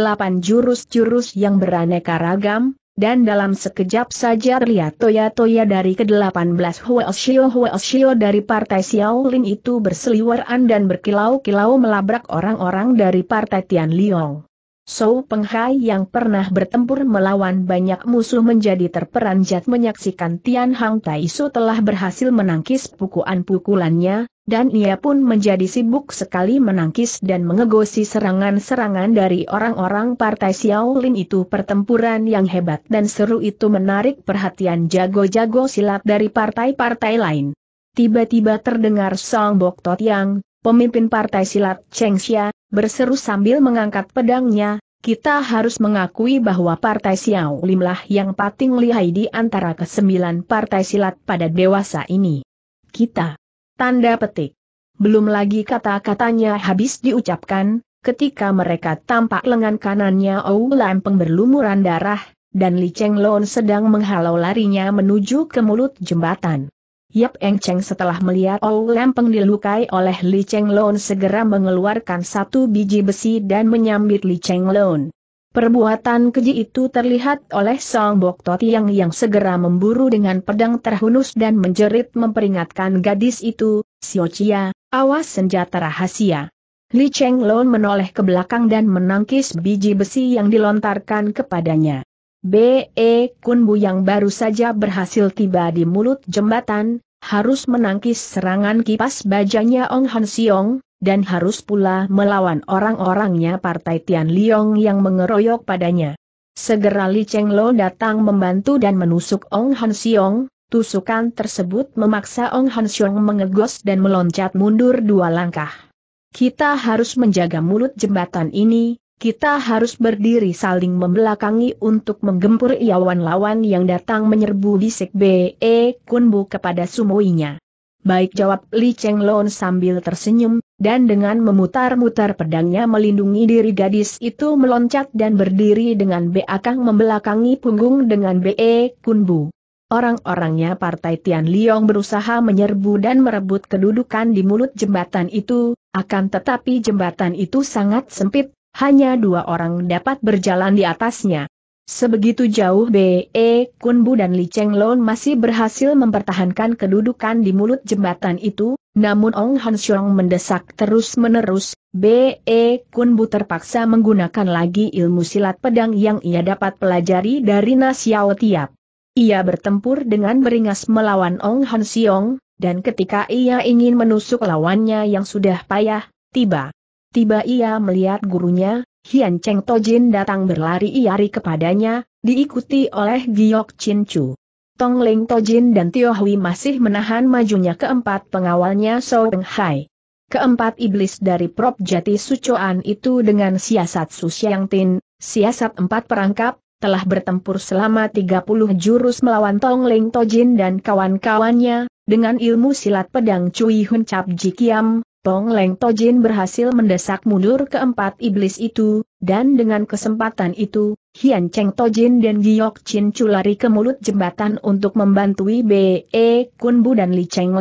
jurus-jurus yang beraneka ragam, dan dalam sekejap saja terlihat toya-toya dari ke-18 Huo Osio dari partai Xiao Lin itu berseliweran dan berkilau-kilau melabrak orang-orang dari partai Tian Liong. So Penghai yang pernah bertempur melawan banyak musuh menjadi terperanjat menyaksikan Tian Hang Taiso telah berhasil menangkis pukulan-pukulannya, dan ia pun menjadi sibuk sekali menangkis dan mengegosi serangan-serangan dari orang-orang partai Xiao Xiaolin itu pertempuran yang hebat dan seru itu menarik perhatian jago-jago silat dari partai-partai lain. Tiba-tiba terdengar Song Bok Tot Yang, pemimpin partai silat Cheng Xia, berseru sambil mengangkat pedangnya, kita harus mengakui bahwa Partai Xiao Limlah yang pating lihai di antara kesembilan partai silat pada dewasa ini. Kita. Tanda petik. Belum lagi kata-katanya habis diucapkan, ketika mereka tampak lengan kanannya Ou Lampeng berlumuran darah, dan Li Cheng Lon sedang menghalau larinya menuju ke mulut jembatan. Yap Eng Cheng setelah melihat Ou Lempeng dilukai oleh Li Cheng Lon segera mengeluarkan satu biji besi dan menyambit Li Cheng Lon. Perbuatan keji itu terlihat oleh Song Bok Totiang yang segera memburu dengan pedang terhunus dan menjerit memperingatkan gadis itu, Xiao Chia, awas senjata rahasia. Li Cheng Lon menoleh ke belakang dan menangkis biji besi yang dilontarkan kepadanya. B.E. Kunbu yang baru saja berhasil tiba di mulut jembatan, harus menangkis serangan kipas bajanya Ong Han Siong, dan harus pula melawan orang-orangnya Partai Tian Liong yang mengeroyok padanya. Segera Li Cheng Lo datang membantu dan menusuk Ong Han Siong, tusukan tersebut memaksa Ong Han Siong mengegos dan meloncat mundur dua langkah. Kita harus menjaga mulut jembatan ini, kita harus berdiri saling membelakangi untuk menggempur iawan lawan yang datang menyerbu bisik B.E. E Kunbu kepada sumuinya. Baik jawab Li Cheng Lon sambil tersenyum, dan dengan memutar-mutar pedangnya melindungi diri gadis itu meloncat dan berdiri dengan Beakang membelakangi punggung dengan B.E. E Kunbu. Orang-orangnya Partai Tian Liong berusaha menyerbu dan merebut kedudukan di mulut jembatan itu, akan tetapi jembatan itu sangat sempit, hanya dua orang dapat berjalan di atasnya. Sebegitu jauh B.E. E, Kunbu dan Li Cheng Lon masih berhasil mempertahankan kedudukan di mulut jembatan itu, namun Ong Han Xiong mendesak terus-menerus, B.E. E, Kunbu terpaksa menggunakan lagi ilmu silat pedang yang ia dapat pelajari dari Nasiao Tiap. Ia bertempur dengan beringas melawan Ong Han Xiong, dan ketika ia ingin menusuk lawannya yang sudah payah, tiba Tiba ia melihat gurunya, Hian Cheng Tojin datang berlari-iari kepadanya, diikuti oleh Giok Chin Chu. Tong Ling Tojin dan Tio Hui masih menahan majunya keempat pengawalnya So Peng Hai. Keempat iblis dari prop jati sucoan itu dengan siasat Su Susiang Tin, siasat empat perangkap, telah bertempur selama 30 jurus melawan Tong Ling Tojin dan kawan-kawannya, dengan ilmu silat pedang Cui Hun Cap Jikiam, Tong Leng Tojin berhasil mendesak mundur keempat iblis itu, dan dengan kesempatan itu, Hian Cheng Tojin dan Giok Chin Chu lari ke mulut jembatan untuk membantui B.E. E Kun Bu dan Li Cheng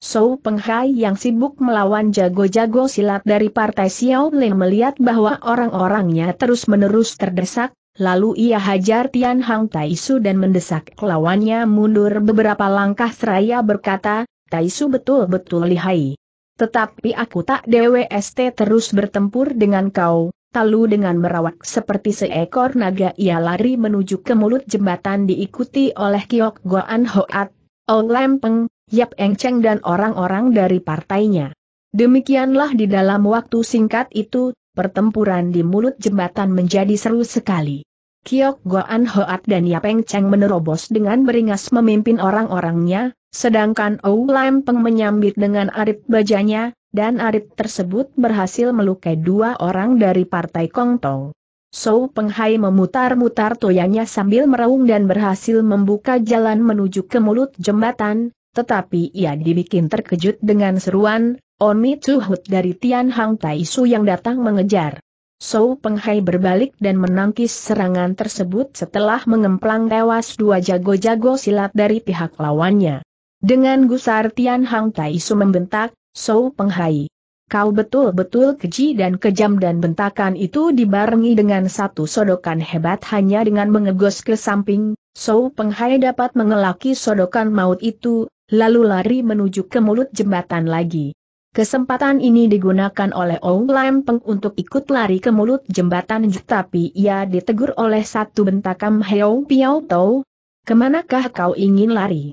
So Peng Penghai yang sibuk melawan jago-jago silat dari partai Xiao Leng melihat bahwa orang-orangnya terus-menerus terdesak, Lalu ia hajar Tian Hang Taisu dan mendesak lawannya mundur beberapa langkah seraya berkata, Taisu betul-betul lihai. Tetapi aku tak DWST terus bertempur dengan kau, Lalu dengan merawat seperti seekor naga ia lari menuju ke mulut jembatan diikuti oleh Kiok Goan Hoat, Ong Lempeng, Yap Eng Cheng dan orang-orang dari partainya. Demikianlah di dalam waktu singkat itu, pertempuran di mulut jembatan menjadi seru sekali. Kiok Goan Hoat dan Yapeng Cheng menerobos dengan beringas memimpin orang-orangnya, sedangkan Ou Lam Peng menyambit dengan arit bajanya, dan arit tersebut berhasil melukai dua orang dari partai Kong Kongtong. Sou Hai memutar-mutar toyanya sambil meraung dan berhasil membuka jalan menuju ke mulut jembatan, tetapi ia dibikin terkejut dengan seruan, Oni Chuhut dari Tian Hang Tai Su yang datang mengejar. So Penghai berbalik dan menangkis serangan tersebut setelah mengemplang tewas dua jago-jago silat dari pihak lawannya. Dengan gusar Tian Hang Tai Su membentak, So Penghai. Kau betul-betul keji dan kejam dan bentakan itu dibarengi dengan satu sodokan hebat hanya dengan mengegos ke samping, So Penghai dapat mengelaki sodokan maut itu, lalu lari menuju ke mulut jembatan lagi. Kesempatan ini digunakan oleh Ou Lampeng untuk ikut lari ke mulut jembatan tapi ia ditegur oleh satu bentakam Heo Piao Tau. Kemanakah kau ingin lari?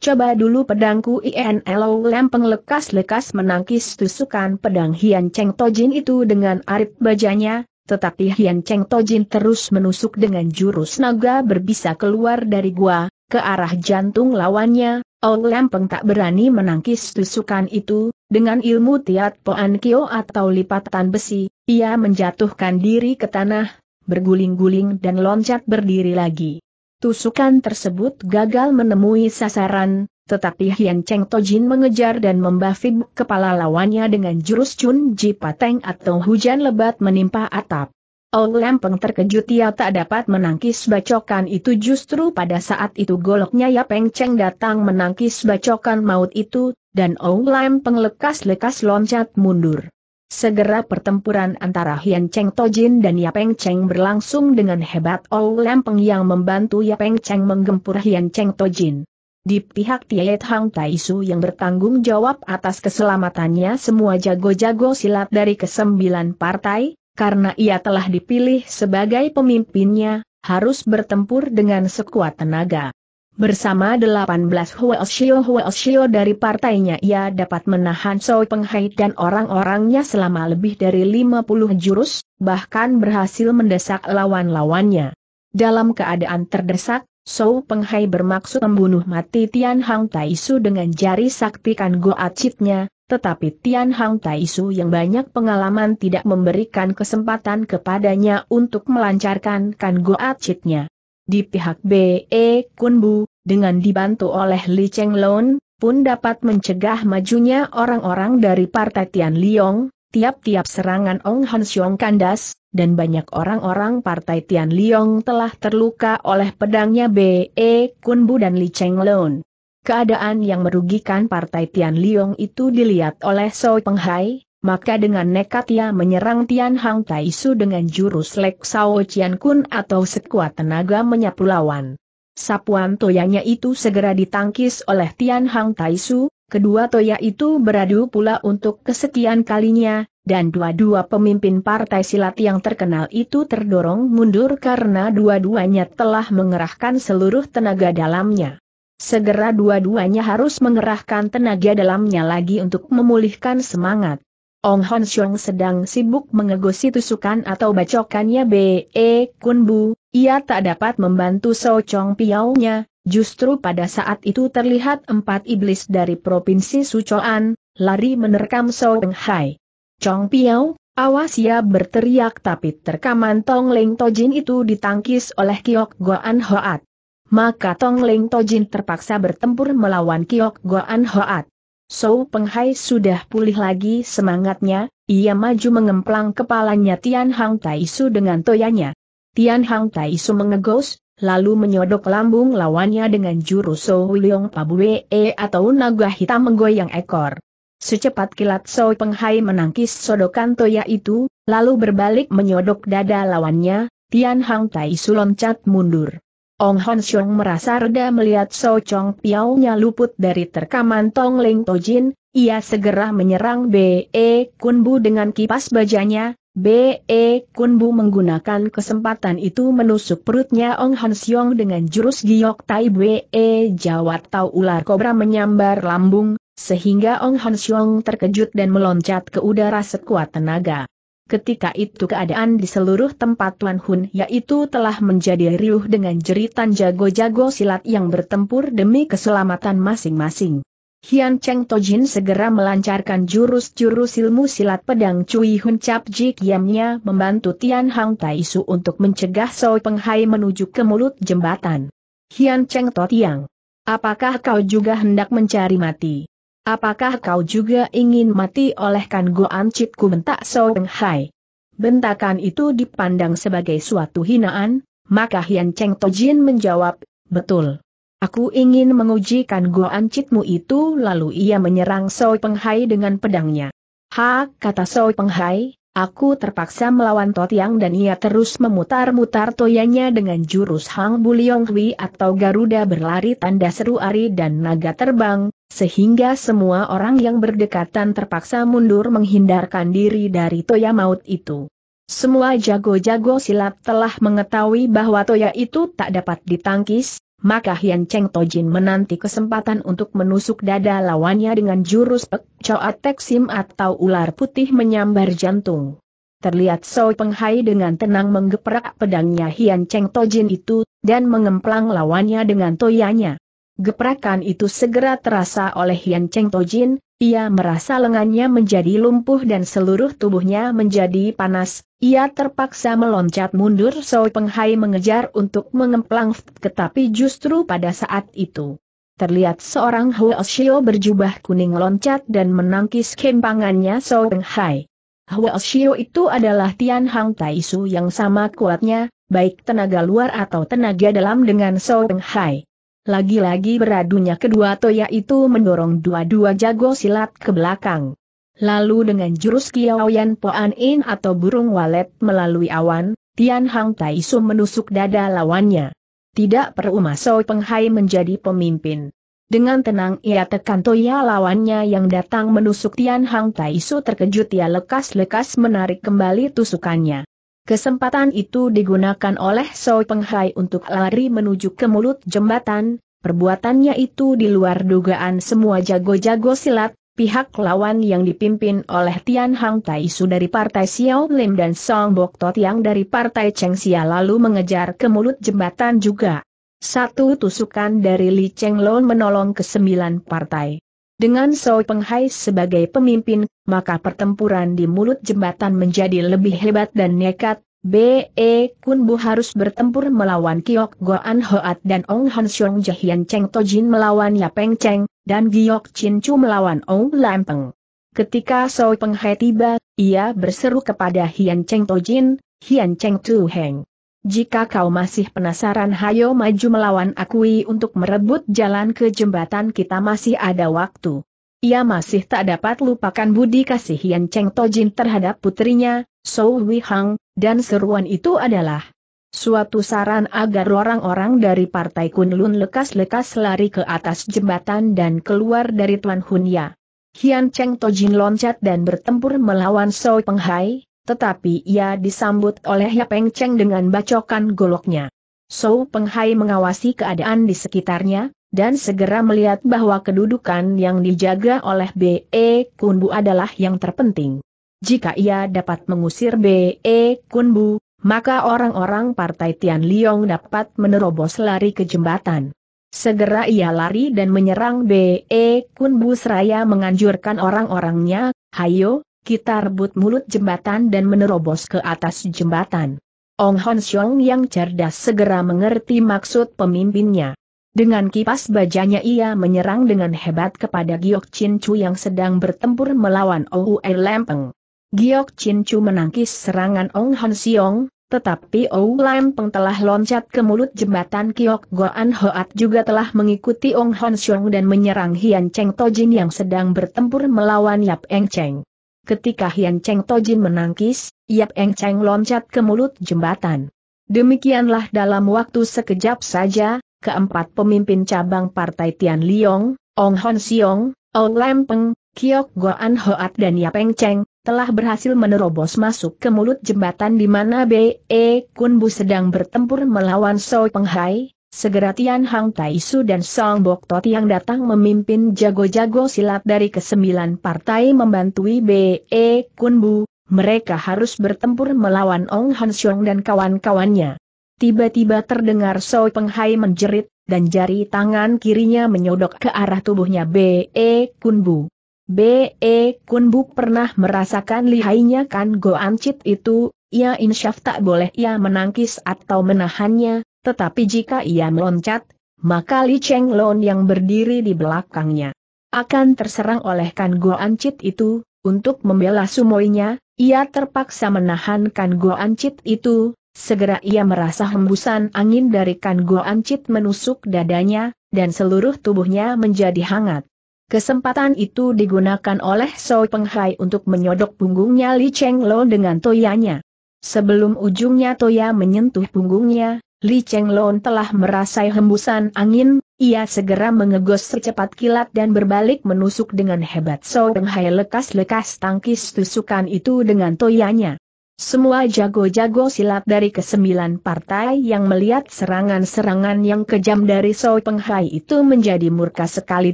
Coba dulu pedangku INLO Lampeng lekas-lekas menangkis tusukan pedang Hian Cheng Tojin itu dengan arit bajanya, tetapi Hian Cheng Tojin terus menusuk dengan jurus naga berbisa keluar dari gua, ke arah jantung lawannya, Ou Lampeng tak berani menangkis tusukan itu, dengan ilmu Tiat Poan Kio atau lipatan besi, ia menjatuhkan diri ke tanah, berguling-guling dan loncat berdiri lagi. Tusukan tersebut gagal menemui sasaran, tetapi Hian Cheng Tojin mengejar dan membafib kepala lawannya dengan jurus Chun Ji Pateng atau hujan lebat menimpa atap. Ong Lempeng terkejut ia tak dapat menangkis bacokan itu justru pada saat itu goloknya Ya Peng Cheng datang menangkis bacokan maut itu, dan Ong Lempeng lekas-lekas loncat mundur. Segera pertempuran antara Hian Cheng Tojin dan Ya Peng Cheng berlangsung dengan hebat Ou Lempeng yang membantu Ya Peng Cheng menggempur Hian Cheng Tojin. Di pihak Tiet Hang Su yang bertanggung jawab atas keselamatannya semua jago-jago silat dari kesembilan partai, karena ia telah dipilih sebagai pemimpinnya, harus bertempur dengan sekuat tenaga. Bersama 18 huo huelshio dari partainya ia dapat menahan Soi Penghai dan orang-orangnya selama lebih dari 50 jurus, bahkan berhasil mendesak lawan-lawannya. Dalam keadaan terdesak, Soi Penghai bermaksud membunuh mati Tian Hang Taisu dengan jari sakti Kan Goacitnya, tetapi Tian Hang Tai Su yang banyak pengalaman tidak memberikan kesempatan kepadanya untuk melancarkan kan goacitnya. Di pihak B.E. Kunbu, dengan dibantu oleh Li Cheng Lon, pun dapat mencegah majunya orang-orang dari Partai Tian Liong, tiap-tiap serangan Ong Han Xiong kandas, dan banyak orang-orang Partai Tian Liong telah terluka oleh pedangnya B.E. Kunbu dan Li Cheng Lon keadaan yang merugikan partai Tian Liong itu dilihat oleh Soi Penghai, maka dengan nekat ia menyerang Tian Hang Tai Su dengan jurus Lek Sao Kun atau sekuat tenaga menyapu lawan. Sapuan toyanya itu segera ditangkis oleh Tian Hang Tai Su, kedua toya itu beradu pula untuk kesekian kalinya, dan dua-dua pemimpin partai silat yang terkenal itu terdorong mundur karena dua-duanya telah mengerahkan seluruh tenaga dalamnya. Segera dua-duanya harus mengerahkan tenaga dalamnya lagi untuk memulihkan semangat. Ong Hon Xiong sedang sibuk mengegosi tusukan atau bacokannya B.E. E, kun Bu, ia tak dapat membantu So Chong Piao-nya, Justru pada saat itu terlihat empat iblis dari provinsi Sucoan, lari menerkam Peng Hai. Chong Piao, awas ya berteriak tapi terkaman Tong Leng Tojin itu ditangkis oleh Kiok Goan Hoat maka Tong Leng Tojin terpaksa bertempur melawan Kiok Goan Hoat. So Penghai sudah pulih lagi semangatnya, ia maju mengemplang kepalanya Tian Hang Taisu dengan toyanya. Tian Hang Taisu mengegos, lalu menyodok lambung lawannya dengan jurus So Liong Pabue e atau naga hitam menggoyang ekor. Secepat kilat So Penghai menangkis sodokan toya itu, lalu berbalik menyodok dada lawannya, Tian Hang Taisu loncat mundur. Ong Hon Xiong merasa reda melihat So Chong Piao-nya luput dari terkaman Tong Ling Tojin, ia segera menyerang B.E. E Kunbu dengan kipas bajanya, B.E. E Kunbu menggunakan kesempatan itu menusuk perutnya Ong Hon Xiong dengan jurus giok tai B.E. E. Jawat Tau Ular Kobra menyambar lambung, sehingga Ong Hon Xiong terkejut dan meloncat ke udara sekuat tenaga. Ketika itu keadaan di seluruh tempat Tuan Hun yaitu telah menjadi riuh dengan jeritan jago-jago silat yang bertempur demi keselamatan masing-masing. Hian Cheng Tojin segera melancarkan jurus-jurus ilmu silat pedang Cui Hun Cap Ji Kiamnya membantu Tian Hang Tai Su untuk mencegah Soi Peng Hai menuju ke mulut jembatan. Hian Cheng To Tiang, apakah kau juga hendak mencari mati? Apakah kau juga ingin mati oleh Kan Goan bentak So Peng Hai? Bentakan itu dipandang sebagai suatu hinaan, maka Hian Cheng Tojin menjawab, betul. Aku ingin menguji Kan Goan itu lalu ia menyerang So Peng Hai dengan pedangnya. Ha, kata So Peng Hai, aku terpaksa melawan Totiang dan ia terus memutar-mutar toyanya dengan jurus Hang Buliong Hui atau Garuda berlari tanda seru Ari dan naga terbang, sehingga semua orang yang berdekatan terpaksa mundur menghindarkan diri dari toya maut itu. Semua jago-jago silat telah mengetahui bahwa toya itu tak dapat ditangkis, maka Hian Cheng Tojin menanti kesempatan untuk menusuk dada lawannya dengan jurus Pek Choa Teksim atau ular putih menyambar jantung. Terlihat Soi Penghai dengan tenang menggeprak pedangnya Hian Cheng Tojin itu, dan mengemplang lawannya dengan toyanya. Geprakan itu segera terasa oleh Yan Cheng Tojin, ia merasa lengannya menjadi lumpuh dan seluruh tubuhnya menjadi panas, ia terpaksa meloncat mundur Soi Penghai mengejar untuk mengemplang tetapi justru pada saat itu. Terlihat seorang Huo Xiao berjubah kuning loncat dan menangkis kempangannya Soi Penghai. Huo Xiao itu adalah Tian Hang Taisu yang sama kuatnya, baik tenaga luar atau tenaga dalam dengan Soi Penghai. Lagi-lagi beradunya kedua toya itu mendorong dua-dua jago silat ke belakang. Lalu dengan jurus Kiaoyan Poan In atau burung walet melalui awan, Tian Hang Tai menusuk dada lawannya. Tidak perlu masuk Penghai menjadi pemimpin. Dengan tenang ia tekan Toya lawannya yang datang menusuk Tian Hang Tai terkejut ia lekas-lekas menarik kembali tusukannya. Kesempatan itu digunakan oleh So Penghai untuk lari menuju ke mulut jembatan, perbuatannya itu di luar dugaan semua jago-jago silat, pihak lawan yang dipimpin oleh Tian Hang Tai Taisu dari partai Xiao Lim dan Song Bok Tot yang dari partai Cheng Xia lalu mengejar ke mulut jembatan juga. Satu tusukan dari Li Cheng Lon menolong ke sembilan partai. Dengan Soi Penghai sebagai pemimpin, maka pertempuran di mulut jembatan menjadi lebih hebat dan nekat, B.E. Kun Bu harus bertempur melawan Kiok Goan Hoat dan Ong Han Xiong Jahian Cheng Tojin melawan Yapeng Cheng, dan Giok Chin Chu melawan Ong Lampeng. Ketika Soi Penghai tiba, ia berseru kepada Hian Cheng Tojin, Hian Cheng Tu Heng. Jika kau masih penasaran hayo maju melawan akui untuk merebut jalan ke jembatan kita masih ada waktu. Ia masih tak dapat lupakan budi kasih Yan Cheng Tojin terhadap putrinya, Sou Hang, dan seruan itu adalah suatu saran agar orang-orang dari Partai Kunlun lekas-lekas lari ke atas jembatan dan keluar dari Tuan Hunya. Hian Cheng Tojin loncat dan bertempur melawan Sou Penghai, tetapi ia disambut oleh Ya Peng Cheng dengan bacokan goloknya. So Penghai mengawasi keadaan di sekitarnya, dan segera melihat bahwa kedudukan yang dijaga oleh B.E. Kunbu adalah yang terpenting. Jika ia dapat mengusir B.E. Kunbu, maka orang-orang partai Tian Liong dapat menerobos lari ke jembatan. Segera ia lari dan menyerang B.E. Kunbu seraya menganjurkan orang-orangnya, Hayo, kita rebut mulut jembatan dan menerobos ke atas jembatan. Ong Hon Xiong yang cerdas segera mengerti maksud pemimpinnya. Dengan kipas bajanya ia menyerang dengan hebat kepada Giok Chin Chu yang sedang bertempur melawan Oue Lempeng. Giok Chin Chu menangkis serangan Ong Hon Xiong, tetapi Oue Lempeng telah loncat ke mulut jembatan Kiok Goan Hoat juga telah mengikuti Ong Hon Xiong dan menyerang Hian Cheng Tojin yang sedang bertempur melawan Yap Eng Cheng. Ketika Hian Cheng Tojin menangkis, Yap Eng Cheng loncat ke mulut jembatan. Demikianlah dalam waktu sekejap saja, keempat pemimpin cabang partai Tian Liong, Ong Hon Siong, Ong Lam Peng, Kiok Goan Hoat dan Yap Eng Cheng, telah berhasil menerobos masuk ke mulut jembatan di mana B.E. Kun Bu sedang bertempur melawan Soi Penghai, Segera Tian Hang Tai Su dan Song Bok Tot yang datang memimpin jago-jago silat dari kesembilan partai membantui B.E. Kun Bu, mereka harus bertempur melawan Ong Han Xiong dan kawan-kawannya. Tiba-tiba terdengar So Peng Hai menjerit, dan jari tangan kirinya menyodok ke arah tubuhnya B.E. Kun Bu. B.E. Kun Bu pernah merasakan lihainya kan go ancit itu, ia ya, insyaf tak boleh ia menangkis atau menahannya, tetapi jika ia meloncat, maka Li Cheng Lon yang berdiri di belakangnya akan terserang oleh Kan guo ancit itu, untuk membela sumoinya, ia terpaksa menahan Kan guo ancit itu, segera ia merasa hembusan angin dari Kan guo ancit menusuk dadanya, dan seluruh tubuhnya menjadi hangat. Kesempatan itu digunakan oleh Soi Penghai untuk menyodok punggungnya Li Cheng Lo dengan toyanya. Sebelum ujungnya toya menyentuh punggungnya, Li Chenglong telah merasai hembusan angin, ia segera mengegos secepat kilat dan berbalik menusuk dengan hebat So Deng Hai lekas-lekas tangkis tusukan itu dengan toyanya. Semua jago-jago silat dari kesembilan partai yang melihat serangan-serangan yang kejam dari So Penghai itu menjadi murka sekali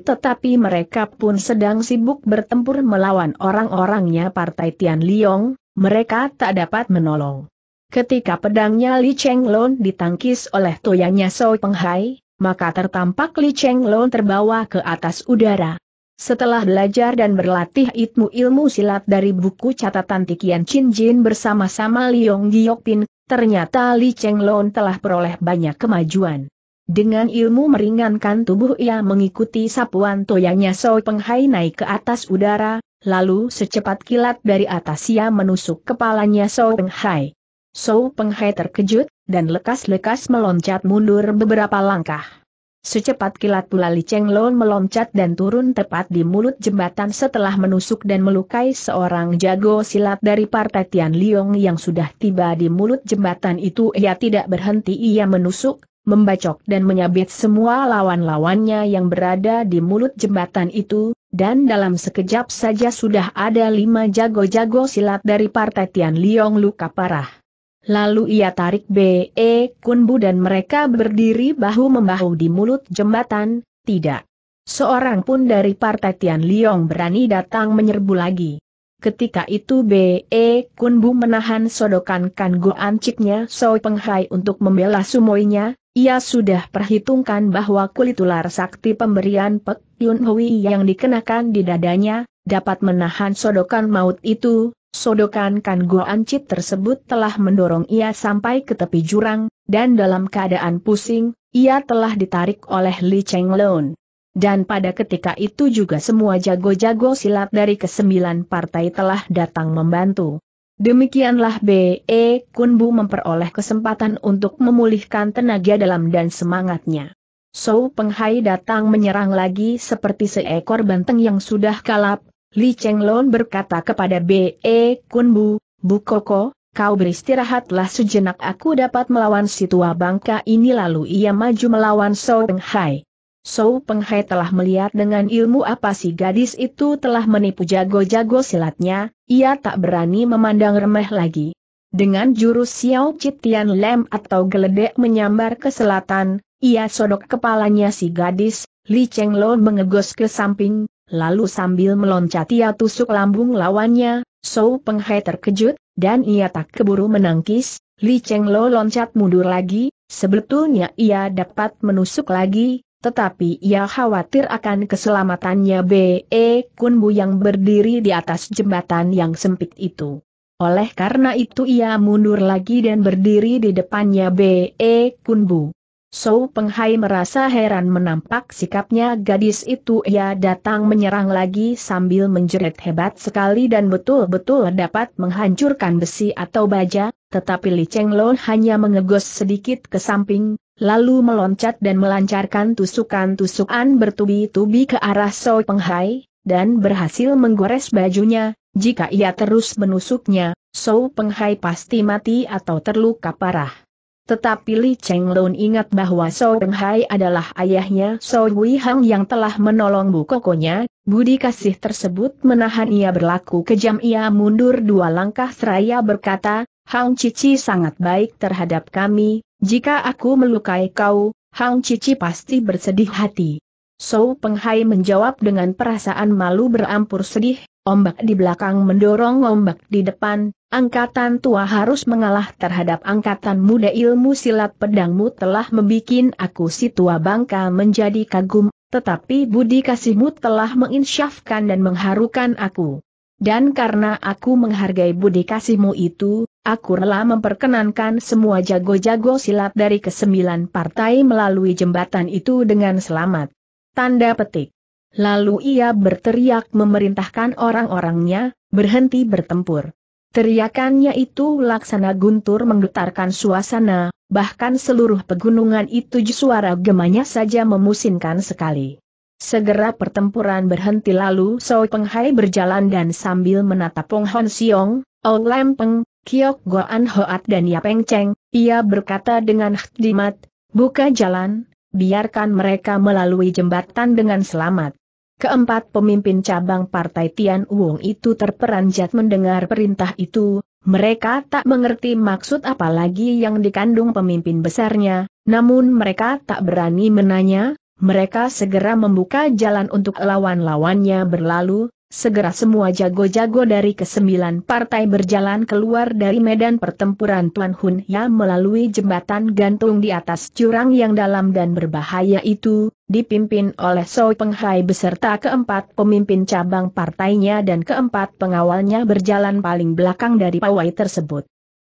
tetapi mereka pun sedang sibuk bertempur melawan orang-orangnya partai Tian Liong, mereka tak dapat menolong. Ketika pedangnya Li Cheng Lon ditangkis oleh toyanya Soi Penghai, maka tertampak Li Cheng Lon terbawa ke atas udara. Setelah belajar dan berlatih ilmu-ilmu silat dari buku catatan Tikian Chin Jin bersama-sama Liong Pin, ternyata Li Cheng Lon telah peroleh banyak kemajuan. Dengan ilmu meringankan tubuh ia mengikuti sapuan toyanya Soi Penghai naik ke atas udara, lalu secepat kilat dari atas ia menusuk kepalanya Soi Penghai. Sou Penghai terkejut, dan lekas-lekas meloncat mundur beberapa langkah. Secepat kilat pula Li Cheng Lon meloncat dan turun tepat di mulut jembatan setelah menusuk dan melukai seorang jago silat dari partai Tian Liong yang sudah tiba di mulut jembatan itu ia tidak berhenti ia menusuk, membacok dan menyabit semua lawan-lawannya yang berada di mulut jembatan itu, dan dalam sekejap saja sudah ada lima jago-jago silat dari partai Tian Liong luka parah. Lalu ia tarik B.E. Kunbu dan mereka berdiri bahu-membahu di mulut jembatan, tidak. Seorang pun dari partai Tian Liong berani datang menyerbu lagi. Ketika itu B.E. Kunbu menahan sodokan Kan Go Anciknya Soi Penghai untuk membela sumoinya, ia sudah perhitungkan bahwa kulit ular sakti pemberian Pek Yun Hui yang dikenakan di dadanya, dapat menahan sodokan maut itu, Sodokan Kan Goancit tersebut telah mendorong ia sampai ke tepi jurang, dan dalam keadaan pusing, ia telah ditarik oleh Li Cheng Lun. Dan pada ketika itu juga semua jago-jago silat dari kesembilan partai telah datang membantu. Demikianlah B.E. Kunbu memperoleh kesempatan untuk memulihkan tenaga dalam dan semangatnya. So Penghai datang menyerang lagi seperti seekor banteng yang sudah kalap, Li Lon berkata kepada B.E. Kun Bu Koko, kau beristirahatlah sejenak aku dapat melawan si tua bangka ini lalu ia maju melawan Peng Hai. Penghai. Peng Hai telah melihat dengan ilmu apa si gadis itu telah menipu jago-jago silatnya, ia tak berani memandang remeh lagi. Dengan jurus Xiao Citian Lem atau geledek menyambar ke selatan, ia sodok kepalanya si gadis, Li Chenglon mengegos ke samping, Lalu sambil meloncat ia tusuk lambung lawannya, So Peng terkejut, dan ia tak keburu menangkis, Li Cheng Lo loncat mundur lagi, sebetulnya ia dapat menusuk lagi, tetapi ia khawatir akan keselamatannya B.E. E Kunbu yang berdiri di atas jembatan yang sempit itu. Oleh karena itu ia mundur lagi dan berdiri di depannya B.E. E Kunbu. Peng Penghai merasa heran menampak sikapnya gadis itu ia datang menyerang lagi sambil menjerit hebat sekali dan betul-betul dapat menghancurkan besi atau baja, tetapi Li Cheng Lo hanya mengegos sedikit ke samping, lalu meloncat dan melancarkan tusukan-tusukan bertubi-tubi ke arah Peng Penghai, dan berhasil menggores bajunya, jika ia terus menusuknya, Peng Penghai pasti mati atau terluka parah. Tetapi Li Cheng Lun ingat bahwa So Penghai Hai adalah ayahnya So Wei Hang yang telah menolong Bu Kokonya, budi kasih tersebut menahan ia berlaku kejam ia mundur dua langkah seraya berkata, Hang Cici sangat baik terhadap kami, jika aku melukai kau, Hang Cici pasti bersedih hati. So Penghai menjawab dengan perasaan malu berampur sedih, Ombak di belakang mendorong ombak di depan, angkatan tua harus mengalah terhadap angkatan muda ilmu silat pedangmu telah membuat aku si tua bangka menjadi kagum, tetapi budi kasihmu telah menginsyafkan dan mengharukan aku. Dan karena aku menghargai budi kasihmu itu, aku rela memperkenankan semua jago-jago silat dari kesembilan partai melalui jembatan itu dengan selamat. Tanda petik. Lalu ia berteriak memerintahkan orang-orangnya, berhenti bertempur. Teriakannya itu laksana guntur menggetarkan suasana, bahkan seluruh pegunungan itu suara gemanya saja memusinkan sekali. Segera pertempuran berhenti lalu Soe Penghai berjalan dan sambil menatap Pong Hon Siong, Ong Lam Peng, Kiok Goan Hoat dan Ya Peng Cheng, ia berkata dengan khidmat, buka jalan, biarkan mereka melalui jembatan dengan selamat. Keempat pemimpin cabang partai Tian Wong itu terperanjat mendengar perintah itu, mereka tak mengerti maksud apa lagi yang dikandung pemimpin besarnya, namun mereka tak berani menanya, mereka segera membuka jalan untuk lawan-lawannya berlalu, Segera semua jago-jago dari kesembilan partai berjalan keluar dari medan pertempuran Tuan Hun Ya melalui jembatan gantung di atas jurang yang dalam dan berbahaya itu, dipimpin oleh Soi Penghai beserta keempat pemimpin cabang partainya dan keempat pengawalnya berjalan paling belakang dari pawai tersebut.